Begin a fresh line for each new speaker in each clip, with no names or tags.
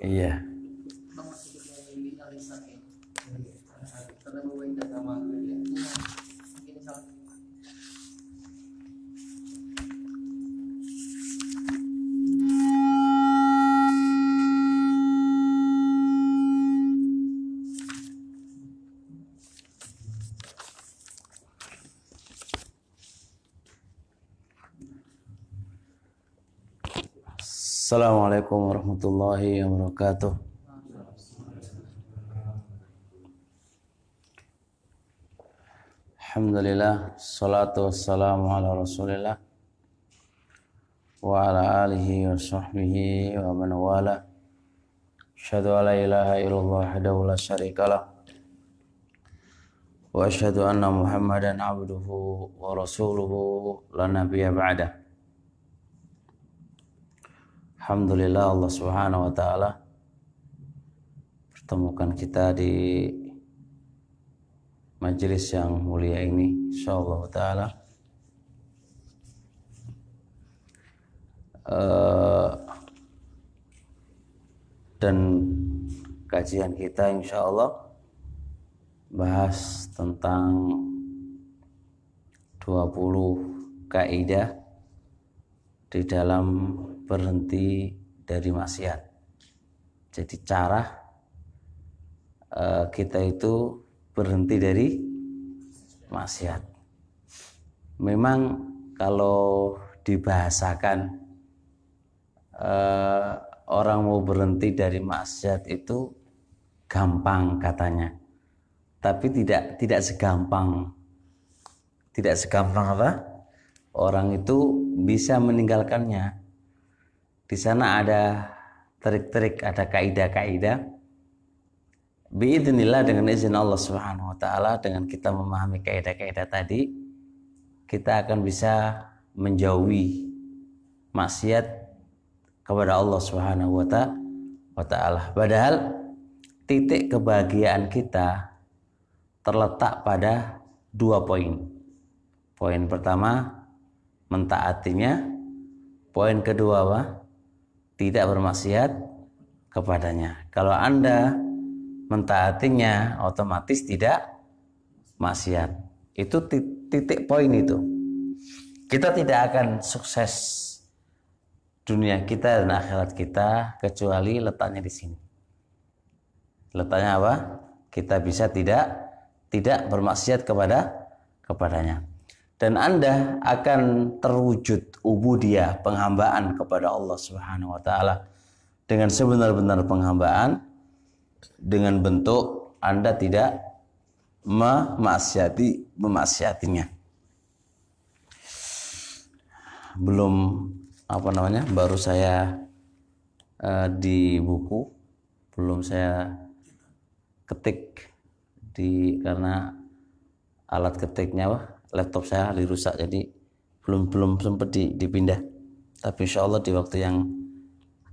iya السلام عليكم ورحمة الله وبركاته الحمد لله الصلاة والسلام على رسول الله وعلى آله وصحبه ومن والاه أشهد أن لا إله إلا الله وحده لا شريك له وأشهد أن محمدا عبده ورسوله لا نبي بعده Alhamdulillah Allah Subhanahu wa taala pertemukan kita di majelis yang mulia ini insyaallah taala uh, dan kajian kita insyaallah bahas tentang 20 kaidah di dalam berhenti dari maksiat. Jadi cara uh, kita itu berhenti dari maksiat. Memang kalau dibahasakan uh, orang mau berhenti dari maksiat itu gampang katanya. Tapi tidak tidak segampang tidak segampang apa? Orang itu bisa meninggalkannya di sana ada trik-trik, ada kaidah-kaidah. Biidznillah dengan izin Allah Subhanahu wa taala dengan kita memahami kaidah-kaidah tadi kita akan bisa menjauhi maksiat kepada Allah Subhanahu wa taala. Padahal titik kebahagiaan kita terletak pada dua poin. Poin pertama mentaatinya, poin kedua apa? tidak bermaksiat kepadanya. Kalau Anda mentaatinya otomatis tidak maksiat. Itu titik poin itu. Kita tidak akan sukses dunia kita dan akhirat kita kecuali letaknya di sini. Letaknya apa? Kita bisa tidak tidak bermaksiat kepada kepadanya dan Anda akan terwujud ubudiyah penghambaan kepada Allah Subhanahu wa taala dengan sebenar-benar penghambaan dengan bentuk Anda tidak memaksiati memaksiatinya. Belum apa namanya? baru saya uh, di buku belum saya ketik di karena alat ketiknya wah laptop saya dirusak jadi belum belum sempat dipindah tapi insya Allah di waktu yang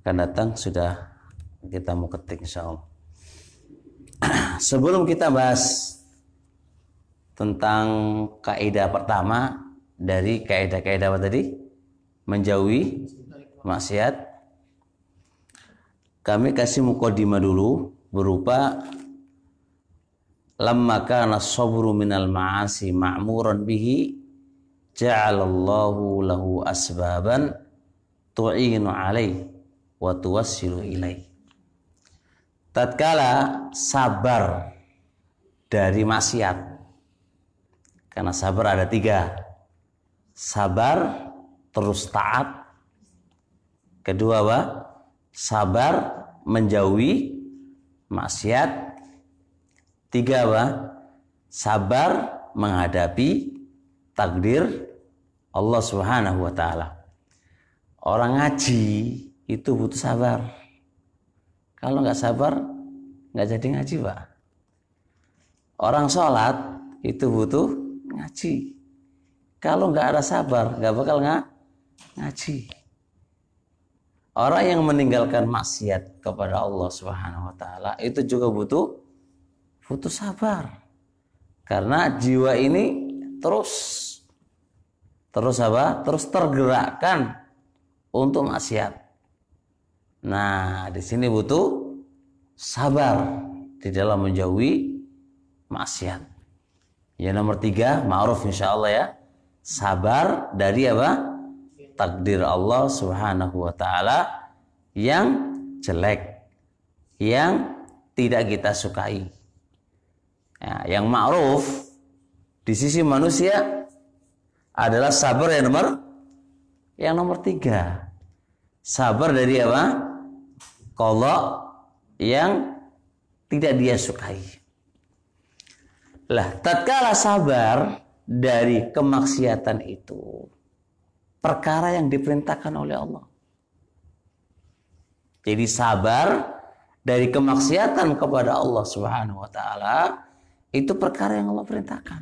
akan datang sudah kita mau ketik insya Allah sebelum kita bahas tentang kaidah pertama dari kaidah-kaidah apa tadi menjauhi maksiat kami kasih mukodima dulu berupa lamma kana sabru minal ma'asi ma'muran bihi ja'alallahu lahu asbaban tu'inu alaih wa tuwassilu ilaih tatkala sabar dari maksiat karena sabar ada tiga sabar terus taat kedua apa sabar menjauhi maksiat Tiga apa? Sabar menghadapi takdir Allah Subhanahu wa taala. Orang ngaji itu butuh sabar. Kalau nggak sabar, nggak jadi ngaji, Pak. Orang sholat itu butuh ngaji. Kalau nggak ada sabar, nggak bakal nggak ngaji. Orang yang meninggalkan maksiat kepada Allah Subhanahu wa taala itu juga butuh butuh sabar. Karena jiwa ini terus terus apa? Terus tergerakkan untuk maksiat. Nah, di sini butuh sabar di dalam menjauhi maksiat. Ya nomor tiga, ma'ruf insya Allah ya. Sabar dari apa? Takdir Allah subhanahu wa ta'ala yang jelek. Yang tidak kita sukai. Ya, yang ma'ruf di sisi manusia adalah sabar yang nomor yang nomor tiga. Sabar dari apa? Kalau yang tidak dia sukai. Lah, tatkala sabar dari kemaksiatan itu perkara yang diperintahkan oleh Allah. Jadi sabar dari kemaksiatan kepada Allah Subhanahu wa taala itu perkara yang Allah perintahkan.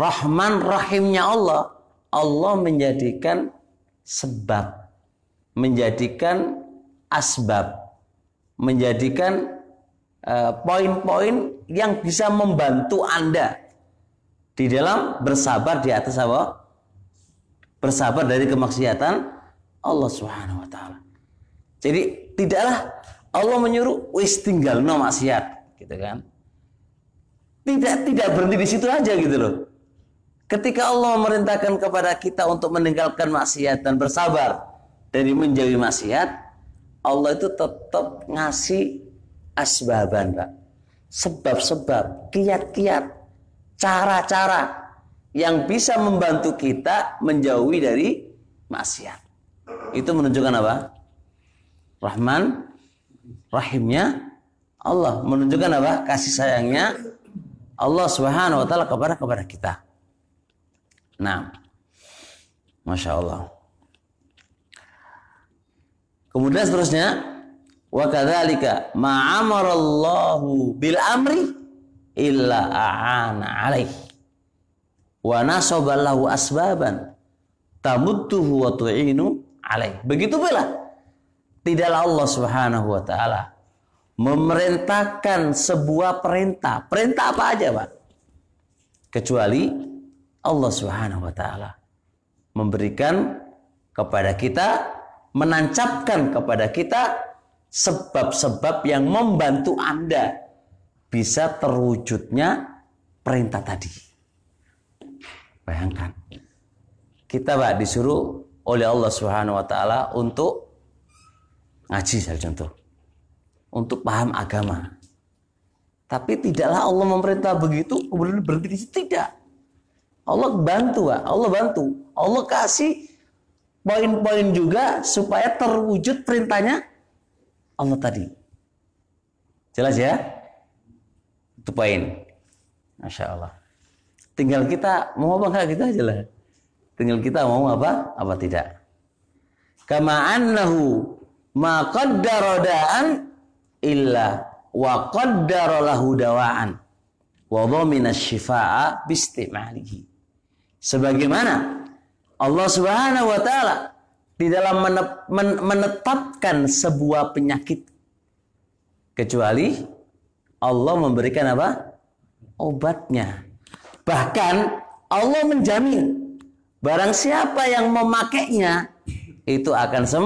Rahman rahimnya Allah, Allah menjadikan sebab, menjadikan asbab, menjadikan eh, poin-poin uh, yang bisa membantu Anda di dalam bersabar di atas apa? Bersabar dari kemaksiatan Allah Subhanahu wa taala. Jadi tidaklah Allah menyuruh wis tinggal no maksiat, gitu kan? Tidak tidak berhenti di situ aja gitu loh. Ketika Allah memerintahkan kepada kita untuk meninggalkan maksiat dan bersabar dari menjauhi maksiat, Allah itu tetap ngasih asbaban, Pak. Sebab-sebab, kiat-kiat, cara-cara yang bisa membantu kita menjauhi dari maksiat. Itu menunjukkan apa? Rahman, rahimnya Allah menunjukkan apa? Kasih sayangnya Allah Subhanahu wa taala kepada kepada kita. Nah, masya Allah. Kemudian seterusnya, wa kadzalika ma bil amri illa a'ana alaih wa nasaballahu asbaban tamuttuhu wa tu'inu alaih. Begitu pula tidaklah Allah Subhanahu wa taala memerintahkan sebuah perintah. Perintah apa aja, Pak? Kecuali Allah Subhanahu wa taala memberikan kepada kita, menancapkan kepada kita sebab-sebab yang membantu Anda bisa terwujudnya perintah tadi. Bayangkan. Kita Pak disuruh oleh Allah Subhanahu wa taala untuk ngaji saya contoh untuk paham agama. Tapi tidaklah Allah memerintah begitu kemudian berhenti di situ tidak. Allah bantu, Allah bantu. Allah kasih poin-poin juga supaya terwujud perintahnya Allah tadi. Jelas ya? Itu poin. Masya Allah. Tinggal kita mau apa enggak kita aja lah. Tinggal kita mau apa apa tidak. Kama annahu ma illa wa qaddara lahu dawaan wa dhamina syifaa'a bistimalihi. Sebagaimana Allah Subhanahu wa taala di dalam menetapkan sebuah penyakit kecuali Allah memberikan apa? obatnya. Bahkan Allah menjamin barang siapa yang memakainya itu akan sem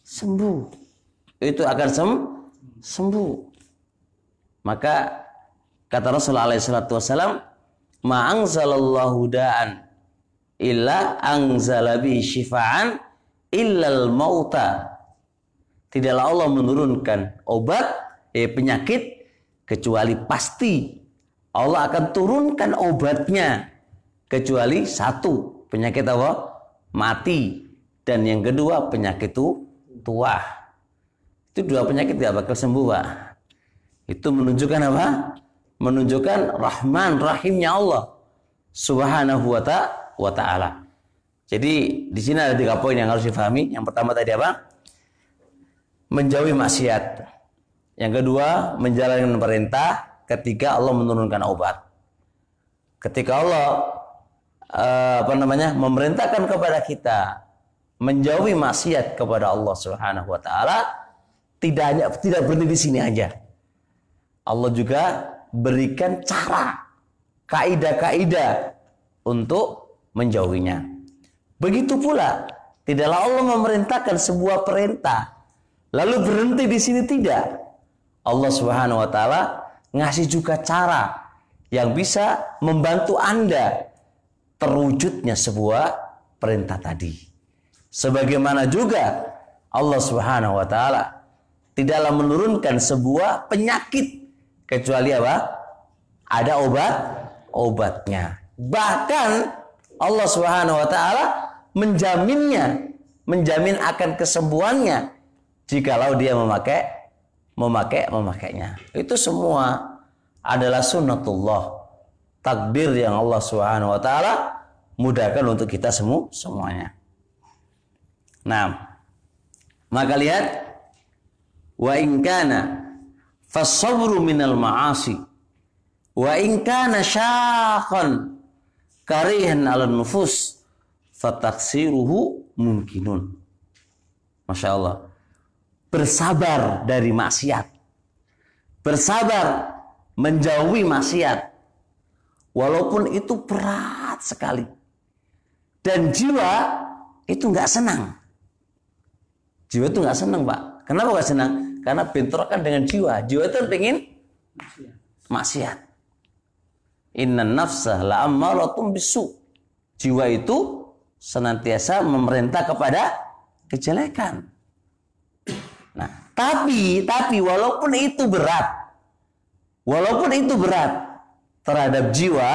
sembuh. Itu akan sem sembuh. Maka kata Rasulullah SAW, anzalallahu da'an illa angzalabi syifa'an al mauta. Tidaklah Allah menurunkan obat, eh, penyakit, kecuali pasti Allah akan turunkan obatnya. Kecuali satu, penyakit apa? Mati. Dan yang kedua, penyakit itu tua itu dua penyakit tidak bakal sembuh, Pak. Itu menunjukkan apa? Menunjukkan Rahman, Rahimnya Allah. Subhanahu wa, ta'ala. Jadi di sini ada tiga poin yang harus difahami. Yang pertama tadi apa? Menjauhi maksiat. Yang kedua, menjalankan perintah. Ketiga, Allah menurunkan obat. Ketika Allah eh, apa namanya memerintahkan kepada kita menjauhi maksiat kepada Allah Subhanahu wa taala, tidak hanya tidak berhenti di sini aja. Allah juga berikan cara, kaidah-kaidah untuk menjauhinya. Begitu pula, tidaklah Allah memerintahkan sebuah perintah lalu berhenti di sini tidak. Allah Subhanahu wa taala ngasih juga cara yang bisa membantu Anda terwujudnya sebuah perintah tadi. Sebagaimana juga Allah Subhanahu wa taala tidaklah menurunkan sebuah penyakit kecuali apa? Ada obat obatnya. Bahkan Allah Subhanahu wa taala menjaminnya, menjamin akan kesembuhannya jikalau dia memakai memakai memakainya. Itu semua adalah sunnatullah. Takdir yang Allah Subhanahu wa taala mudahkan untuk kita semua semuanya. Nah, maka lihat wa in kana fasabru minal ma'asi wa in kana syaqan karihan 'ala nufus fataksiruhu mungkinun Masya Allah bersabar dari maksiat bersabar menjauhi maksiat walaupun itu berat sekali dan jiwa itu nggak senang jiwa itu nggak senang pak kenapa nggak senang karena bentrokan dengan jiwa. Jiwa itu pengen maksiat. Inna nafsah la ammaratum bisu. Jiwa itu senantiasa memerintah kepada kejelekan. Nah, tapi tapi walaupun itu berat, walaupun itu berat terhadap jiwa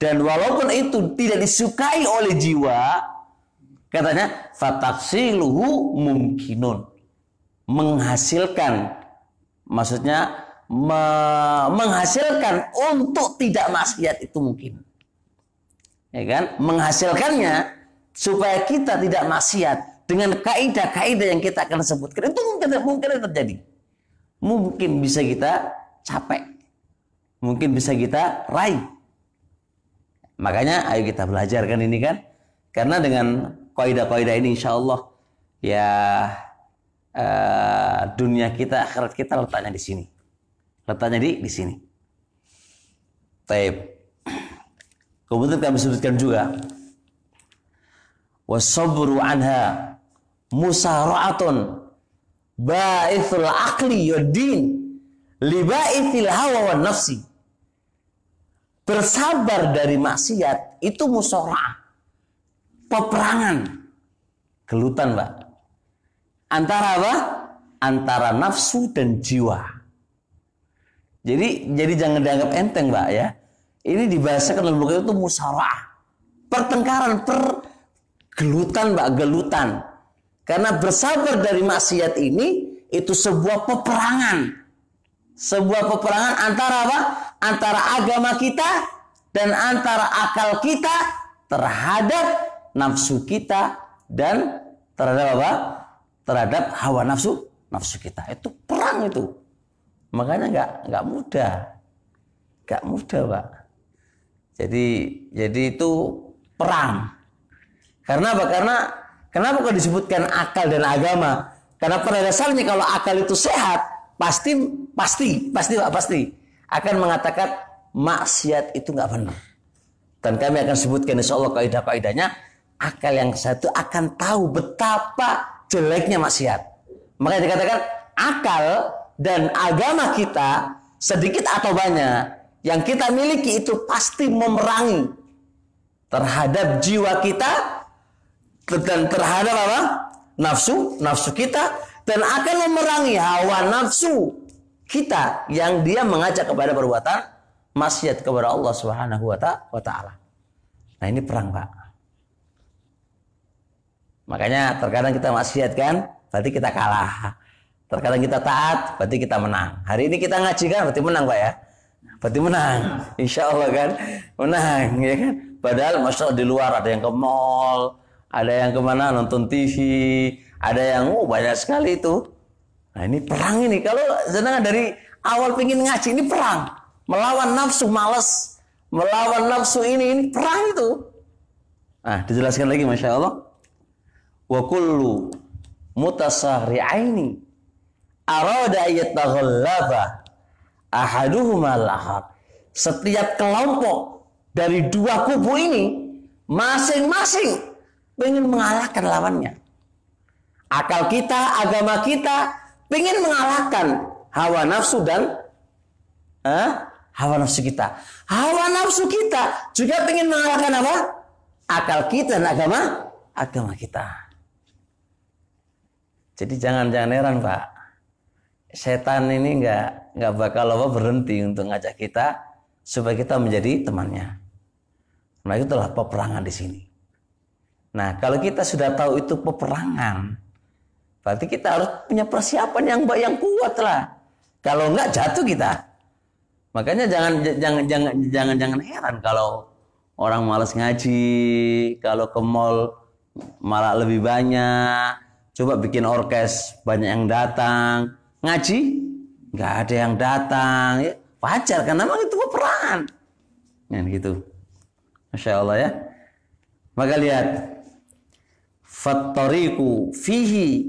dan walaupun itu tidak disukai oleh jiwa, katanya luhu mungkinun menghasilkan maksudnya me menghasilkan untuk tidak maksiat itu mungkin ya kan menghasilkannya supaya kita tidak maksiat dengan kaidah-kaidah yang kita akan sebutkan itu mungkin mungkin terjadi mungkin bisa kita capek mungkin bisa kita raih makanya ayo kita belajarkan ini kan karena dengan kaidah-kaidah ini insya Allah ya uh, dunia kita, akhirat kita letaknya di sini. Letaknya di di sini. Taib. Kemudian kami sebutkan juga wasabru anha musara'atun ba'ithul akli yudin liba'ithil hawa wa nafsi bersabar dari maksiat itu musora peperangan gelutan mbak. Antara apa? Antara nafsu dan jiwa. Jadi jadi jangan dianggap enteng, Mbak ya. Ini dibahasakan dalam buku itu musara, Pertengkaran, per gelutan, Mbak, gelutan. Karena bersabar dari maksiat ini itu sebuah peperangan. Sebuah peperangan antara apa? Antara agama kita dan antara akal kita terhadap nafsu kita dan terhadap apa? terhadap hawa nafsu nafsu kita. Itu perang itu. Makanya nggak nggak mudah, nggak mudah pak. Jadi jadi itu perang. Karena apa? Karena kenapa kok disebutkan akal dan agama? Karena pada dasarnya kalau akal itu sehat, pasti pasti pasti pak pasti akan mengatakan maksiat itu nggak benar. Dan kami akan sebutkan insya Allah kaidah-kaidahnya akal yang satu akan tahu betapa jeleknya maksiat. Makanya dikatakan akal dan agama kita sedikit atau banyak yang kita miliki itu pasti memerangi terhadap jiwa kita dan terhadap apa? nafsu, nafsu kita dan akan memerangi hawa nafsu kita yang dia mengajak kepada perbuatan maksiat kepada Allah Subhanahu wa taala. Nah, ini perang, Pak. Makanya terkadang kita maksiat kan, berarti kita kalah. Terkadang kita taat, berarti kita menang. Hari ini kita ngaji kan, berarti menang Pak ya. Berarti menang, insya Allah kan, menang ya kan. Padahal masuk di luar ada yang ke mall, ada yang kemana nonton TV, ada yang oh banyak sekali itu. Nah ini perang ini. Kalau senang dari awal pingin ngaji ini perang, melawan nafsu males, melawan nafsu ini ini perang itu. Nah dijelaskan lagi masya Allah wa kullu mutasari'aini arada yataghallaba ahaduhuma lahar setiap kelompok dari dua kubu ini masing-masing ingin mengalahkan lawannya akal kita agama kita ingin mengalahkan hawa nafsu dan eh, hawa nafsu kita hawa nafsu kita juga ingin mengalahkan apa akal kita dan agama agama kita jadi jangan-jangan heran Pak, setan ini nggak nggak bakal lama berhenti untuk ngajak kita supaya kita menjadi temannya. Nah itu telah peperangan di sini. Nah kalau kita sudah tahu itu peperangan, berarti kita harus punya persiapan yang baik yang kuat lah. Kalau nggak jatuh kita. Makanya jangan jangan jangan jangan jangan heran kalau orang malas ngaji, kalau ke mall malah lebih banyak, Coba bikin orkes, banyak yang datang. Ngaji, nggak ada yang datang. Ya, wajar kan, memang itu peperangan. yang gitu. Masya Allah ya. Maka lihat. Fattariku fihi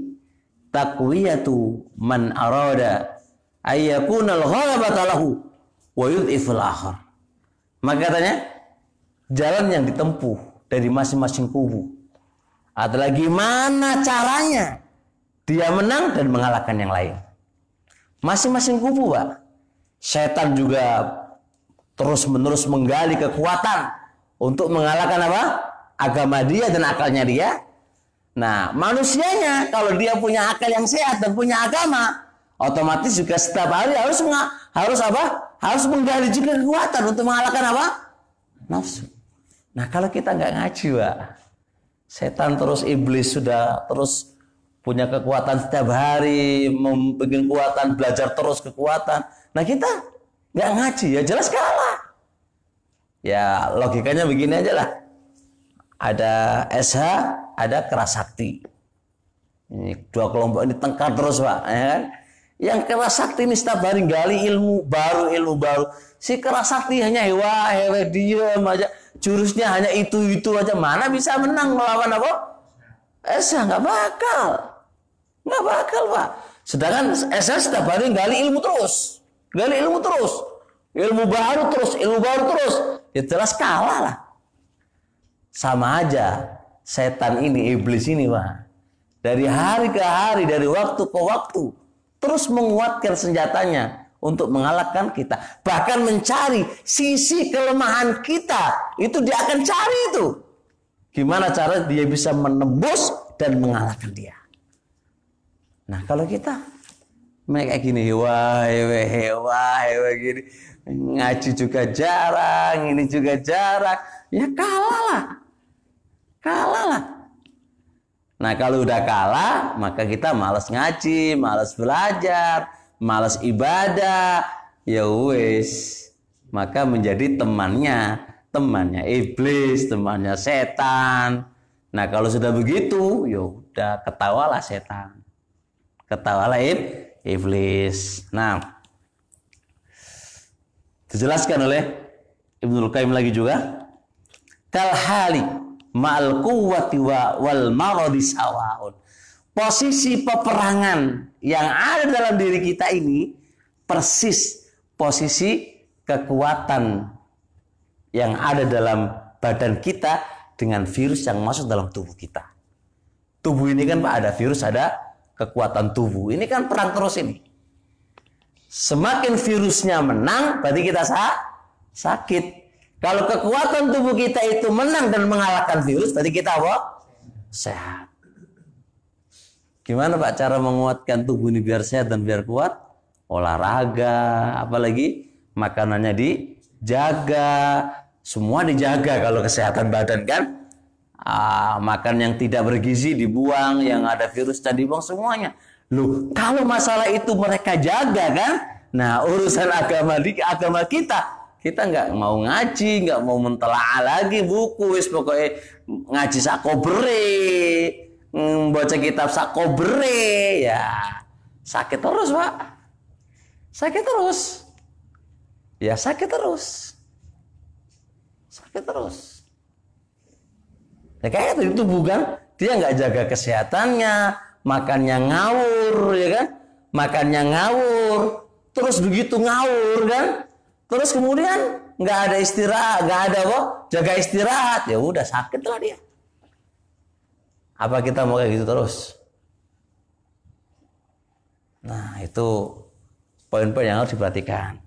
takwiyatu man arada al ghalabata lahu wa yud'iful akhar. Maka katanya, jalan yang ditempuh dari masing-masing kubu atau lagi mana caranya dia menang dan mengalahkan yang lain. Masing-masing kubu, Pak. Setan juga terus-menerus menggali kekuatan untuk mengalahkan apa? Agama dia dan akalnya dia. Nah, manusianya kalau dia punya akal yang sehat dan punya agama, otomatis juga setiap hari harus harus apa? Harus menggali juga kekuatan untuk mengalahkan apa? Nafsu. Nah, kalau kita nggak ngaji, Pak, setan terus iblis sudah terus punya kekuatan setiap hari, membuat kekuatan, belajar terus kekuatan. Nah kita nggak ngaji ya jelas kalah. Ya logikanya begini aja lah. Ada SH, ada kerasakti. Ini dua kelompok ini tengkar terus pak. Ya kan? Yang kerasakti ini setiap hari gali ilmu baru, ilmu baru. Si kerasakti hanya hewa, hewa diem aja jurusnya hanya itu itu aja mana bisa menang melawan apa Esa nggak bakal nggak bakal pak sedangkan Esa setiap hari gali ilmu terus gali ilmu terus ilmu baru terus ilmu baru terus ya jelas kalah lah sama aja setan ini iblis ini pak dari hari ke hari dari waktu ke waktu terus menguatkan senjatanya untuk mengalahkan kita. Bahkan mencari sisi kelemahan kita. Itu dia akan cari itu. Gimana cara dia bisa menembus dan mengalahkan dia. Nah kalau kita mereka gini, wah, hewe, wah, gini. Ngaji juga jarang, ini juga jarang. Ya kalah lah. Kalah lah. Nah kalau udah kalah, maka kita malas ngaji, malas belajar, malas ibadah, ya wes, Maka menjadi temannya, temannya iblis, temannya setan. Nah, kalau sudah begitu, ya udah ketawalah setan. Ketawalah iblis. Nah, dijelaskan oleh Ibnu Qayyim lagi juga kal hali ma'al quwwati wa wal maradi sawaun. Posisi peperangan yang ada dalam diri kita ini persis posisi kekuatan yang ada dalam badan kita dengan virus yang masuk dalam tubuh kita. Tubuh ini kan Pak ada virus, ada kekuatan tubuh. Ini kan perang terus ini. Semakin virusnya menang, berarti kita sakit. Kalau kekuatan tubuh kita itu menang dan mengalahkan virus, berarti kita apa? Sehat. Gimana Pak cara menguatkan tubuh ini biar sehat dan biar kuat? Olahraga, apalagi makanannya dijaga, semua dijaga kalau kesehatan badan kan. Ah, makan yang tidak bergizi dibuang, yang ada virus tadi dibuang semuanya. Loh, kalau masalah itu mereka jaga kan? Nah, urusan agama di agama kita kita nggak mau ngaji, nggak mau mentelaah lagi buku, wis pokoknya ngaji sakobere, membaca kitab sakobre ya sakit terus pak sakit terus ya sakit terus sakit terus ya kayak itu bukan dia nggak jaga kesehatannya makannya ngawur ya kan makannya ngawur terus begitu ngawur kan terus kemudian nggak ada istirahat nggak ada kok jaga istirahat ya udah sakit lah dia apa kita mau kayak gitu terus? Nah, itu poin-poin yang harus diperhatikan.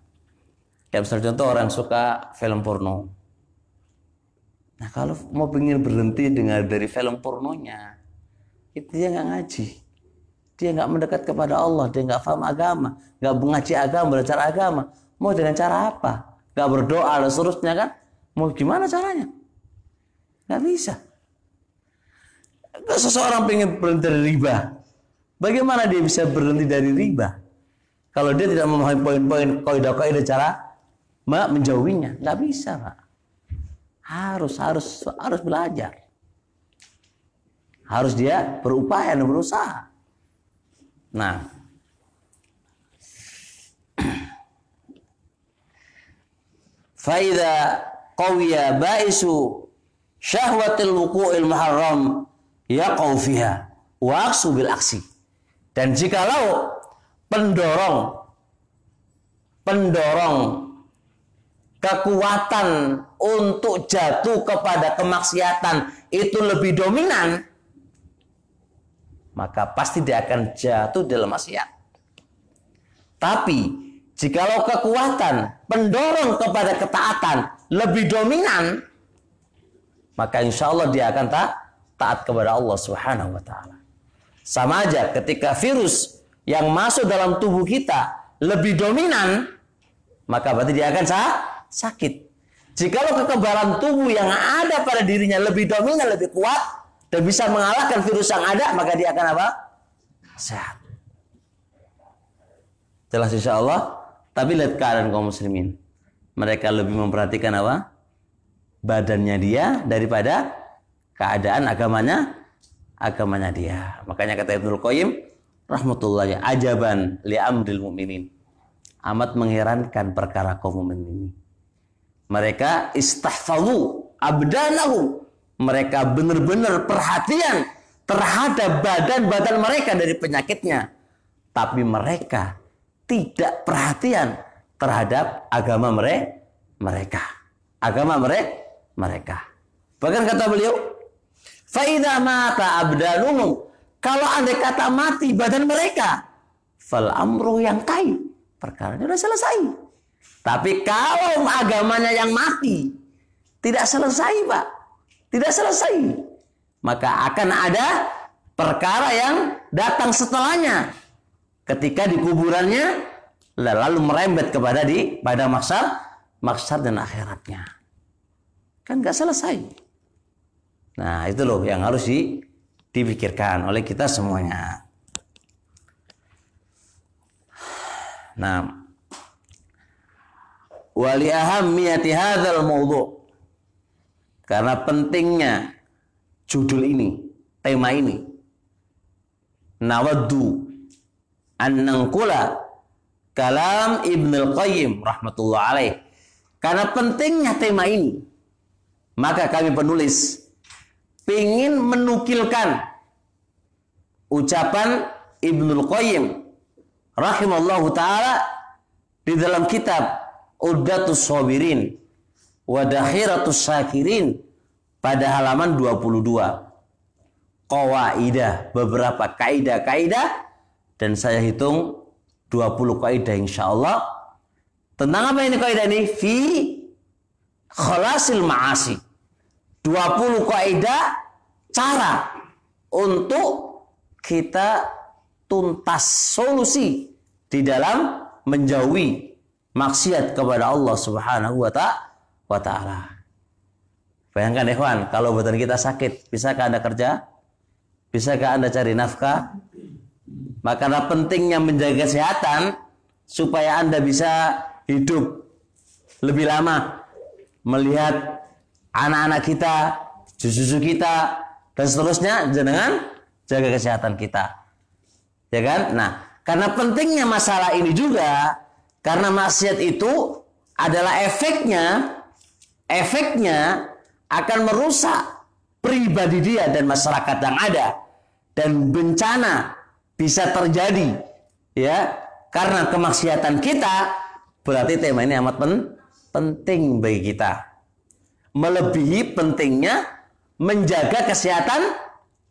Kayak misalnya contoh orang suka film porno. Nah, kalau mau pengen berhenti dengar dari film pornonya, itu dia nggak ngaji. Dia nggak mendekat kepada Allah, dia nggak paham agama, nggak mengaji agama, belajar agama. Mau dengan cara apa? Gak berdoa dan seterusnya kan? Mau gimana caranya? Gak bisa seseorang pengen berhenti dari riba, bagaimana dia bisa berhenti dari riba? Kalau dia tidak memahami poin-poin kaidah-kaidah cara mak menjauhinya, nggak bisa pak. Harus harus harus belajar. Harus dia berupaya dan berusaha. Nah, faida kawiyah ba'isu syahwatil wuku'il muharram ya qawfiha waksu bil aksi. Dan jikalau pendorong pendorong kekuatan untuk jatuh kepada kemaksiatan itu lebih dominan maka pasti dia akan jatuh dalam maksiat. Tapi jikalau kekuatan pendorong kepada ketaatan lebih dominan maka insya Allah dia akan tak taat kepada Allah Subhanahu wa taala. Sama aja ketika virus yang masuk dalam tubuh kita lebih dominan, maka berarti dia akan sah, sakit. Jikalau kekebalan tubuh yang ada pada dirinya lebih dominan, lebih kuat, dan bisa mengalahkan virus yang ada, maka dia akan apa? Sehat. Jelas insya Allah. Tapi lihat keadaan kaum muslimin. Mereka lebih memperhatikan apa? Badannya dia daripada keadaan agamanya agamanya dia. Makanya kata Ibnul Qayyim rahmatullahi ajaban li amril mu'minin. Amat mengherankan perkara kaum mukmin ini. Mereka istahfawu abdanahum. Mereka benar-benar perhatian terhadap badan-badan mereka dari penyakitnya. Tapi mereka tidak perhatian terhadap agama mereka. mereka Agama mereka mereka. Bahkan kata beliau, Faidah mata abdalumu. Kalau andai kata mati badan mereka, fal amru yang kai, perkaranya sudah selesai. Tapi kalau agamanya yang mati, tidak selesai pak, tidak selesai. Maka akan ada perkara yang datang setelahnya. Ketika di kuburannya lalu merembet kepada di pada maksar, maksar dan akhiratnya. Kan nggak selesai. Nah, itu loh yang harus di, dipikirkan oleh kita semuanya. Nah, wali ahammiyati hadzal maudu. Karena pentingnya judul ini, tema ini. Nawaddu an nangkula kalam Ibn Al-Qayyim rahmatullah alaih. Karena pentingnya tema ini, maka kami penulis Pengen menukilkan ucapan Ibnul Qayyim rahimallahu taala di dalam kitab Udatus Sabirin wa Dakhiratus Syakirin pada halaman 22. Qawaidah, beberapa kaidah-kaidah dan saya hitung 20 kaidah insyaallah. Allah. Tentang apa ini kaidah ini? Fi khalasil ma'asi 20 kaidah cara untuk kita tuntas solusi di dalam menjauhi maksiat kepada Allah Subhanahu wa taala. Bayangkan Ikhwan, kalau badan kita sakit, bisakah Anda kerja? Bisakah Anda cari nafkah? Maka pentingnya menjaga kesehatan supaya Anda bisa hidup lebih lama melihat anak-anak kita, cucu-cucu kita, dan seterusnya jenengan jaga kesehatan kita. Ya kan? Nah, karena pentingnya masalah ini juga karena maksiat itu adalah efeknya efeknya akan merusak pribadi dia dan masyarakat yang ada dan bencana bisa terjadi ya karena kemaksiatan kita berarti tema ini amat penting bagi kita melebihi pentingnya menjaga kesehatan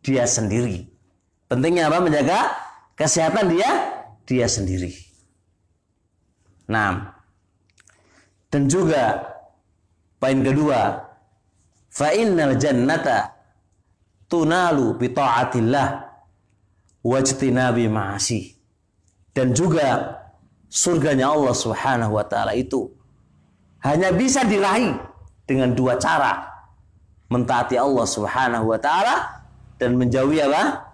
dia sendiri. Pentingnya apa? Menjaga kesehatan dia dia sendiri. Nah, dan juga poin kedua, fa innal jannata tunalu bi taatillah wajtinabi ma'asi. Dan juga surganya Allah Subhanahu wa taala itu hanya bisa diraih dengan dua cara mentaati Allah Subhanahu wa taala dan menjauhi apa?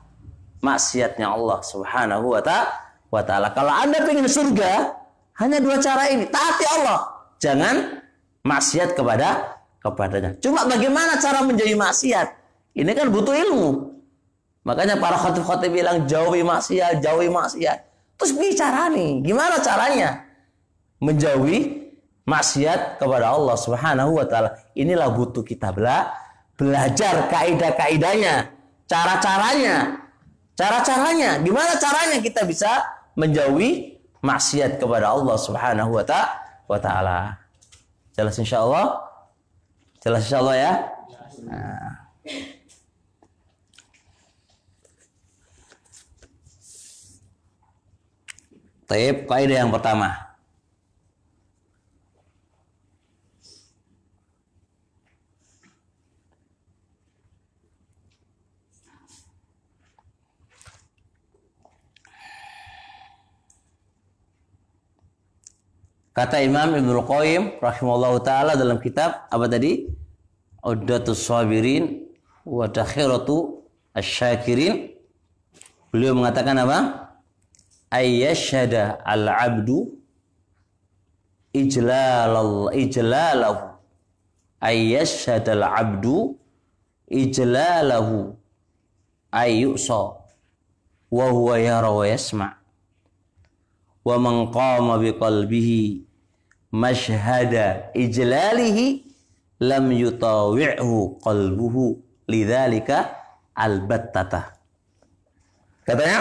maksiatnya Allah Subhanahu wa taala. Kalau Anda ingin surga, hanya dua cara ini, taati Allah, jangan maksiat kepada kepadanya. Cuma bagaimana cara menjadi maksiat? Ini kan butuh ilmu. Makanya para khatib-khatib bilang jauhi maksiat, jauhi maksiat. Terus bicara nih, gimana caranya menjauhi maksiat kepada Allah Subhanahu wa taala. Inilah butuh kita bela belajar kaidah-kaidahnya, cara-caranya. Cara-caranya, gimana caranya kita bisa menjauhi maksiat kepada Allah Subhanahu wa taala. Jelas insyaallah? Jelas insyaallah ya? Nah. Taib kaidah yang pertama. Kata Imam Ibnu Qayyim rahimallahu taala dalam kitab apa tadi? Uddatus Sabirin wa Dakhiratu Asy-Syakirin. Beliau mengatakan apa? Ayyashhada al-'abdu ijlalal ijlalahu. Ayyashhada al-'abdu ijlalahu ayyusa wa huwa yara wa yasma' wa man qama qalbihi mashhada ijlalihi lam yutawi'hu qalbuhu lidzalika albattata katanya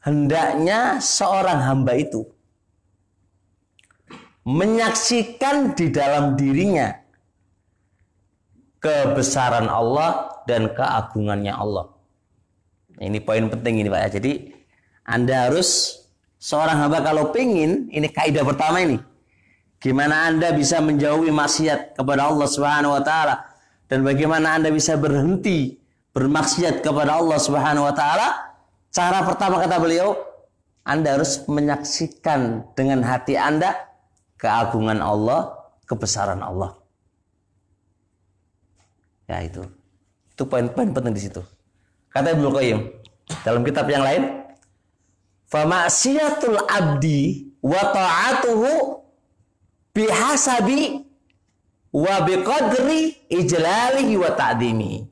hendaknya seorang hamba itu menyaksikan di dalam dirinya kebesaran Allah dan keagungannya Allah. Ini poin penting ini Pak ya. Jadi anda harus seorang hamba kalau pingin, ini kaidah pertama ini. Gimana Anda bisa menjauhi maksiat kepada Allah Subhanahu wa taala dan bagaimana Anda bisa berhenti bermaksiat kepada Allah Subhanahu wa taala? Cara pertama kata beliau, Anda harus menyaksikan dengan hati Anda keagungan Allah, kebesaran Allah. Ya itu. Itu poin-poin penting di situ. Kata Ibnu Qayyim dalam kitab yang lain, Famaksiatul abdi wa ta'atuhu bihasabi wa biqadri ijlalihi wa ta'dimi.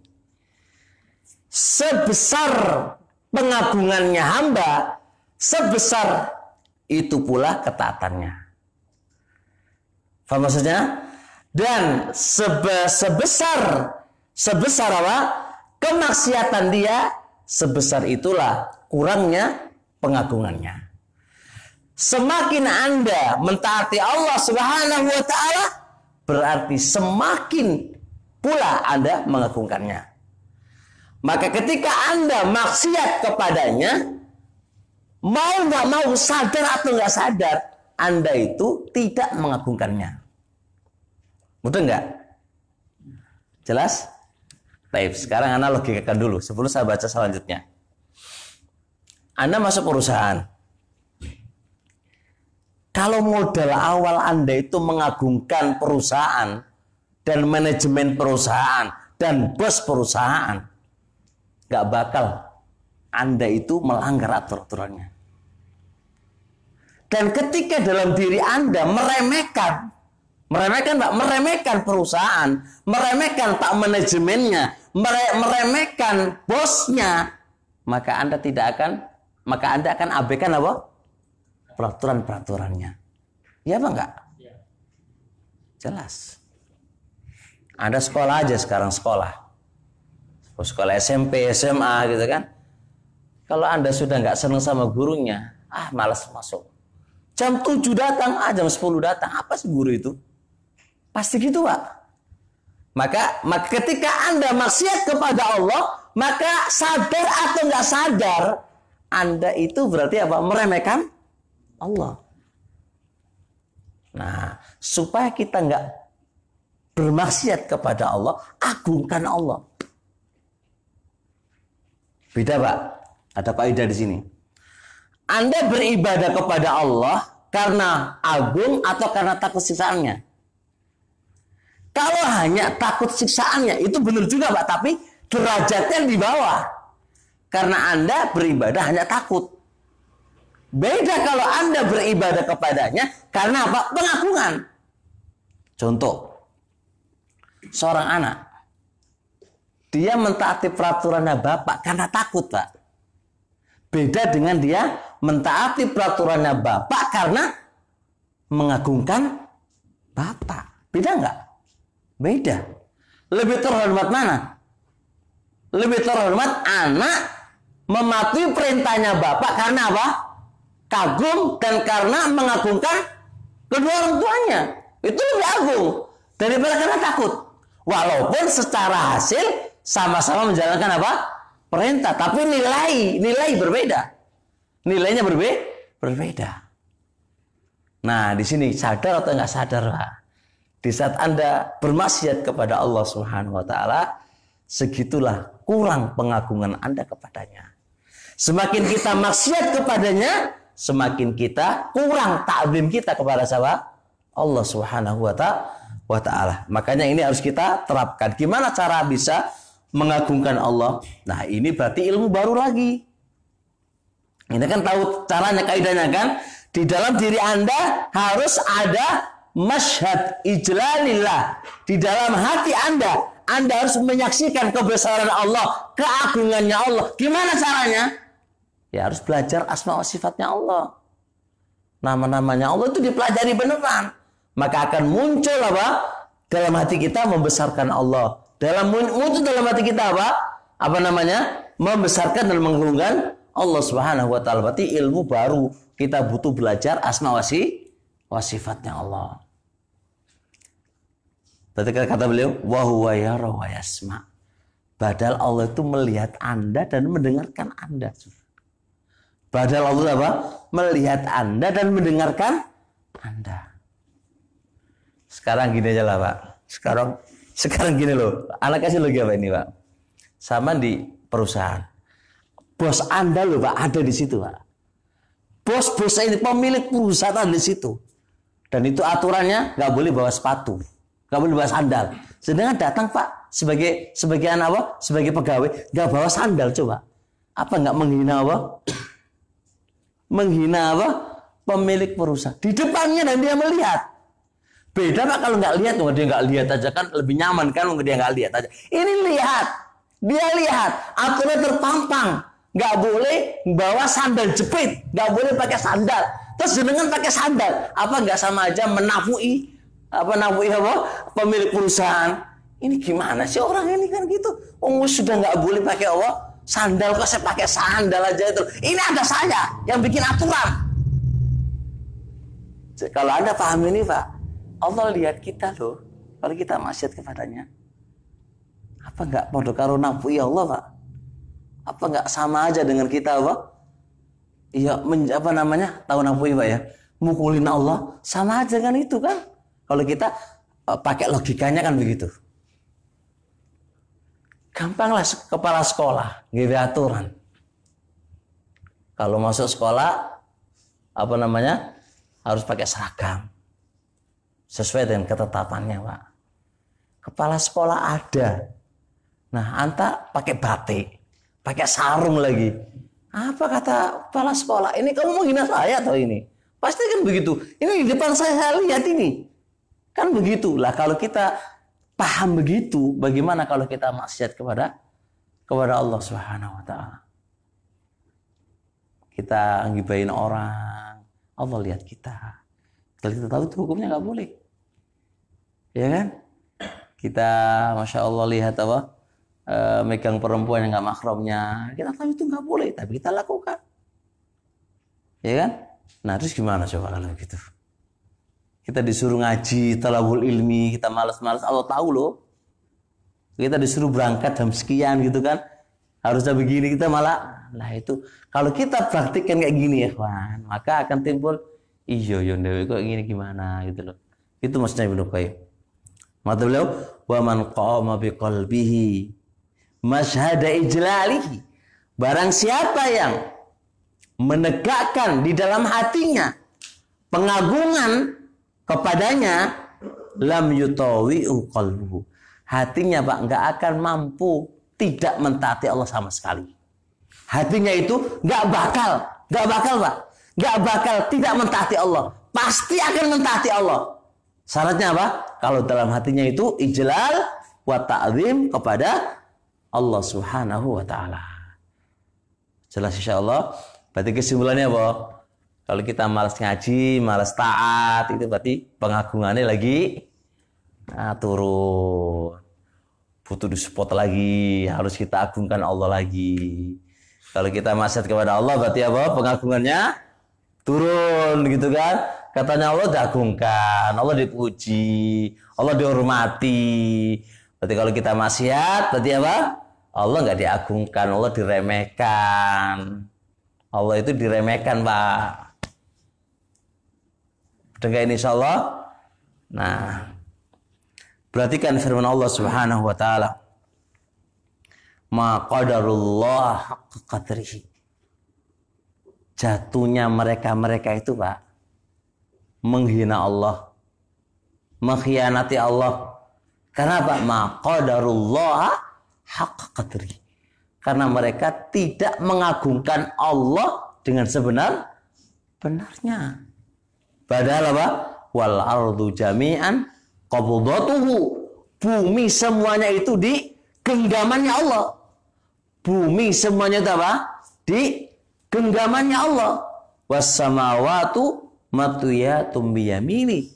Sebesar pengagungannya hamba, sebesar itu pula ketaatannya. Faham maksudnya? Dan sebe sebesar sebesar apa? Kemaksiatan dia sebesar itulah kurangnya pengagungannya. Semakin Anda mentaati Allah Subhanahu wa taala, berarti semakin pula Anda mengagungkannya. Maka ketika Anda maksiat kepadanya, mau nggak mau sadar atau nggak sadar, Anda itu tidak mengagungkannya. Mudah nggak? Jelas? Baik, sekarang analogikan dulu sebelum saya baca selanjutnya. Anda masuk perusahaan. Kalau modal awal Anda itu mengagungkan perusahaan dan manajemen perusahaan dan bos perusahaan, gak bakal Anda itu melanggar aturan-aturannya. Dan ketika dalam diri Anda meremehkan, meremehkan Pak, meremehkan perusahaan, meremehkan tak manajemennya, meremehkan bosnya, maka Anda tidak akan maka Anda akan abaikan apa? Peraturan-peraturannya. Ya apa enggak? Iya. Jelas. ada sekolah aja sekarang sekolah. Sekolah SMP, SMA gitu kan. Kalau Anda sudah nggak senang sama gurunya, ah malas masuk. Jam 7 datang, ah jam 10 datang. Apa sih guru itu? Pasti gitu, Pak. Maka, maka ketika Anda maksiat kepada Allah, maka sadar atau nggak sadar, anda itu berarti apa? Meremehkan Allah. Nah, supaya kita nggak bermaksiat kepada Allah, agungkan Allah. Beda pak, ada Pak Ida di sini. Anda beribadah kepada Allah karena agung atau karena takut siksaannya? Kalau hanya takut siksaannya itu benar juga Pak, tapi derajatnya di bawah. Karena Anda beribadah hanya takut. Beda kalau Anda beribadah kepadanya karena apa? Pengakuan. Contoh, seorang anak. Dia mentaati peraturannya Bapak karena takut, Pak. Beda dengan dia mentaati peraturannya Bapak karena mengagungkan Bapak. Beda nggak? Beda. Lebih terhormat mana? Lebih terhormat anak mematuhi perintahnya bapak karena apa? Kagum dan karena mengagungkan kedua orang tuanya. Itu lebih agung daripada karena takut. Walaupun secara hasil sama-sama menjalankan apa? Perintah, tapi nilai nilai berbeda. Nilainya berbe berbeda. Nah, di sini sadar atau nggak sadar lah. Di saat Anda bermaksiat kepada Allah Subhanahu wa taala, segitulah kurang pengagungan Anda kepadanya. Semakin kita maksiat kepadanya, semakin kita kurang takzim kita kepada siapa? Allah Subhanahu wa taala. Makanya ini harus kita terapkan. Gimana cara bisa mengagungkan Allah? Nah, ini berarti ilmu baru lagi. Ini kan tahu caranya kaidahnya kan? Di dalam diri Anda harus ada masyhad ijlalillah. Di dalam hati Anda, Anda harus menyaksikan kebesaran Allah, keagungannya Allah. Gimana caranya? Ya harus belajar asma wa sifatnya Allah. Nama-namanya Allah itu dipelajari beneran. Maka akan muncul apa? Dalam hati kita membesarkan Allah. Dalam muncul dalam hati kita apa? Apa namanya? Membesarkan dan menggelungkan Allah Subhanahu wa taala. Berarti ilmu baru kita butuh belajar asma wa sifatnya Allah. Ketika kata beliau, wahwa yara wa yasma. Badal Allah itu melihat Anda dan mendengarkan Anda. Padahal Allah apa? Melihat Anda dan mendengarkan Anda. Sekarang gini aja lah Pak. Sekarang sekarang gini loh. Anak kasih lagi apa ini Pak? Sama di perusahaan. Bos Anda loh Pak ada di situ Pak. Bos-bos ini pemilik perusahaan di situ. Dan itu aturannya nggak boleh bawa sepatu, nggak boleh bawa sandal. Sedangkan datang Pak sebagai sebagai anak apa? Sebagai pegawai nggak bawa sandal coba. Apa nggak menghina apa? menghina apa? Pemilik perusahaan. Di depannya dan dia melihat. Beda pak kalau nggak lihat, dia nggak lihat aja kan lebih nyaman kan dia nggak lihat aja. Ini lihat, dia lihat, aturnya terpampang. Nggak boleh bawa sandal jepit, nggak boleh pakai sandal. Terus jenengan pakai sandal, apa nggak sama aja menafui apa nafui apa pemilik perusahaan? Ini gimana sih orang ini kan gitu? Oh sudah nggak boleh pakai apa Sandal kok saya pakai sandal aja itu. Ini ada saya yang bikin aturan. Kalau Anda paham ini Pak, Allah lihat kita loh. Kalau kita maksiat kepadanya. Apa enggak pondok karena ya Allah Pak? Apa enggak sama aja dengan kita Pak? Iya, apa namanya? Tahu nampui Pak ya? Mukulin Allah sama aja kan itu kan? Kalau kita eh, pakai logikanya kan begitu gampanglah kepala sekolah gitu aturan kalau masuk sekolah apa namanya harus pakai seragam sesuai dengan ketetapannya pak kepala sekolah ada nah anta pakai batik pakai sarung lagi apa kata kepala sekolah ini kamu mau gina saya atau ini pasti kan begitu ini di depan saya, saya lihat ini kan begitulah kalau kita paham begitu, bagaimana kalau kita maksiat kepada kepada Allah Subhanahu wa taala? Kita ngibain orang, Allah lihat kita. Kalau kita tahu itu hukumnya nggak boleh. Ya kan? Kita masya Allah lihat apa? E, megang perempuan yang nggak makromnya, kita tahu itu nggak boleh, tapi kita lakukan. Ya kan? Nah terus gimana coba kalau gitu kita disuruh ngaji, talabul ilmi, kita malas-malas. Allah tahu loh. Kita disuruh berangkat jam sekian gitu kan. Harusnya begini kita malah. lah itu kalau kita praktikkan kayak gini ya maka akan timbul iyo yo ya, dewe kok gini gimana gitu loh. Itu maksudnya Ibnu Qayyim. Mata beliau wa man qama biqalbihi qalbihi masyhada ijlalihi. Barang siapa yang menegakkan di dalam hatinya pengagungan kepadanya lam yutawi uqalbu Hatinya Pak nggak akan mampu tidak mentaati Allah sama sekali. Hatinya itu nggak bakal, nggak bakal Pak. Nggak bakal tidak mentaati Allah. Pasti akan mentaati Allah. Syaratnya apa? Kalau dalam hatinya itu ijlal wa ta'zim kepada Allah Subhanahu wa taala. Jelas insya Allah. Berarti kesimpulannya apa? Kalau kita malas ngaji, malas taat, itu berarti pengagungannya lagi nah, turun. Butuh di spot lagi, harus kita agungkan Allah lagi. Kalau kita maksiat kepada Allah, berarti apa? Pengagungannya turun gitu kan. Katanya Allah diagungkan, Allah dipuji, Allah dihormati. Berarti kalau kita maksiat, berarti apa? Allah nggak diagungkan, Allah diremehkan. Allah itu diremehkan, Pak. Dengan insya Allah. Nah, perhatikan firman Allah Subhanahu wa taala. Ma qadarullah haqqa qadrihi. Jatuhnya mereka-mereka itu, Pak, menghina Allah, mengkhianati Allah. Karena Pak, ma qadarullah haqqa qadrihi. Karena mereka tidak mengagungkan Allah dengan sebenar benarnya. Padahal apa? Wal ardu jami'an qabdatuhu. Bumi semuanya itu di genggamannya Allah. Bumi semuanya itu apa? Di genggamannya Allah. Wassamawatu matuyatum biyamini.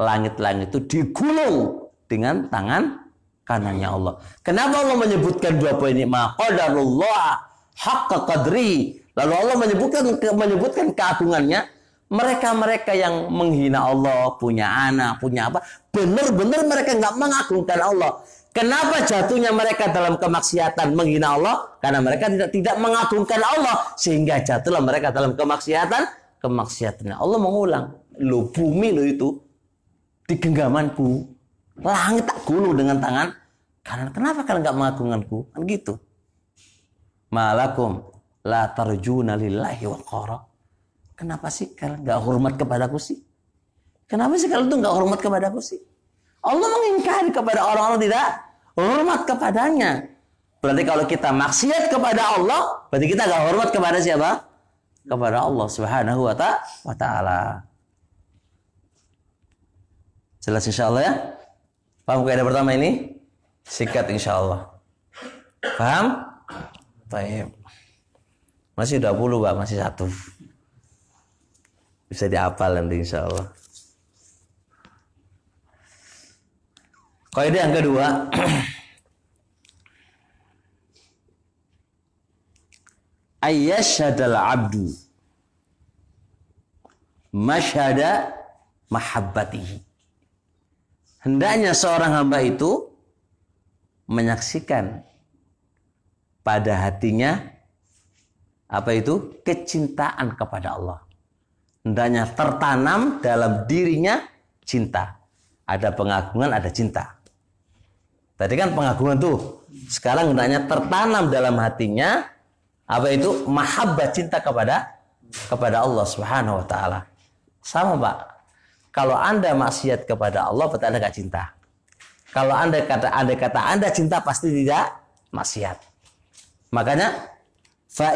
Langit-langit itu digulung dengan tangan kanannya Allah. Kenapa Allah menyebutkan dua poin ini? Maqadarullah haqqa qadri. Lalu Allah menyebutkan menyebutkan keagungannya mereka-mereka yang menghina Allah, punya anak, punya apa, benar-benar mereka nggak mengagungkan Allah. Kenapa jatuhnya mereka dalam kemaksiatan menghina Allah? Karena mereka tidak tidak mengagungkan Allah sehingga jatuhlah mereka dalam kemaksiatan. Kemaksiatan Allah mengulang, lo bumi lo itu di genggamanku, langit tak gulu dengan tangan Karena Kenapa kalian nggak mengagunganku Kan gitu. Malakum la tarjuna lillahi wa qara. Kenapa sih kalian nggak hormat kepadaku sih? Kenapa sih kalian tuh nggak hormat kepadaku sih? Allah mengingkari kepada orang-orang tidak hormat kepadanya. Berarti kalau kita maksiat kepada Allah, berarti kita nggak hormat kepada siapa? Kepada Allah Subhanahu wa taala. Jelas insya Allah ya? Paham kaidah pertama ini? Sikat insya Allah. Paham? Baik. Masih 20 Pak, masih satu bisa diapal nanti insya Allah kaidah yang kedua ayyashadal abdu masyada mahabbatihi hendaknya seorang hamba itu menyaksikan pada hatinya apa itu kecintaan kepada Allah hendaknya tertanam dalam dirinya cinta. Ada pengagungan, ada cinta. Tadi kan pengagungan tuh. Sekarang hendaknya tertanam dalam hatinya apa itu mahabbah cinta kepada kepada Allah Subhanahu wa taala. Sama, Pak. Kalau Anda maksiat kepada Allah, berarti Anda gak cinta. Kalau Anda kata Anda kata Anda cinta pasti tidak maksiat. Makanya fa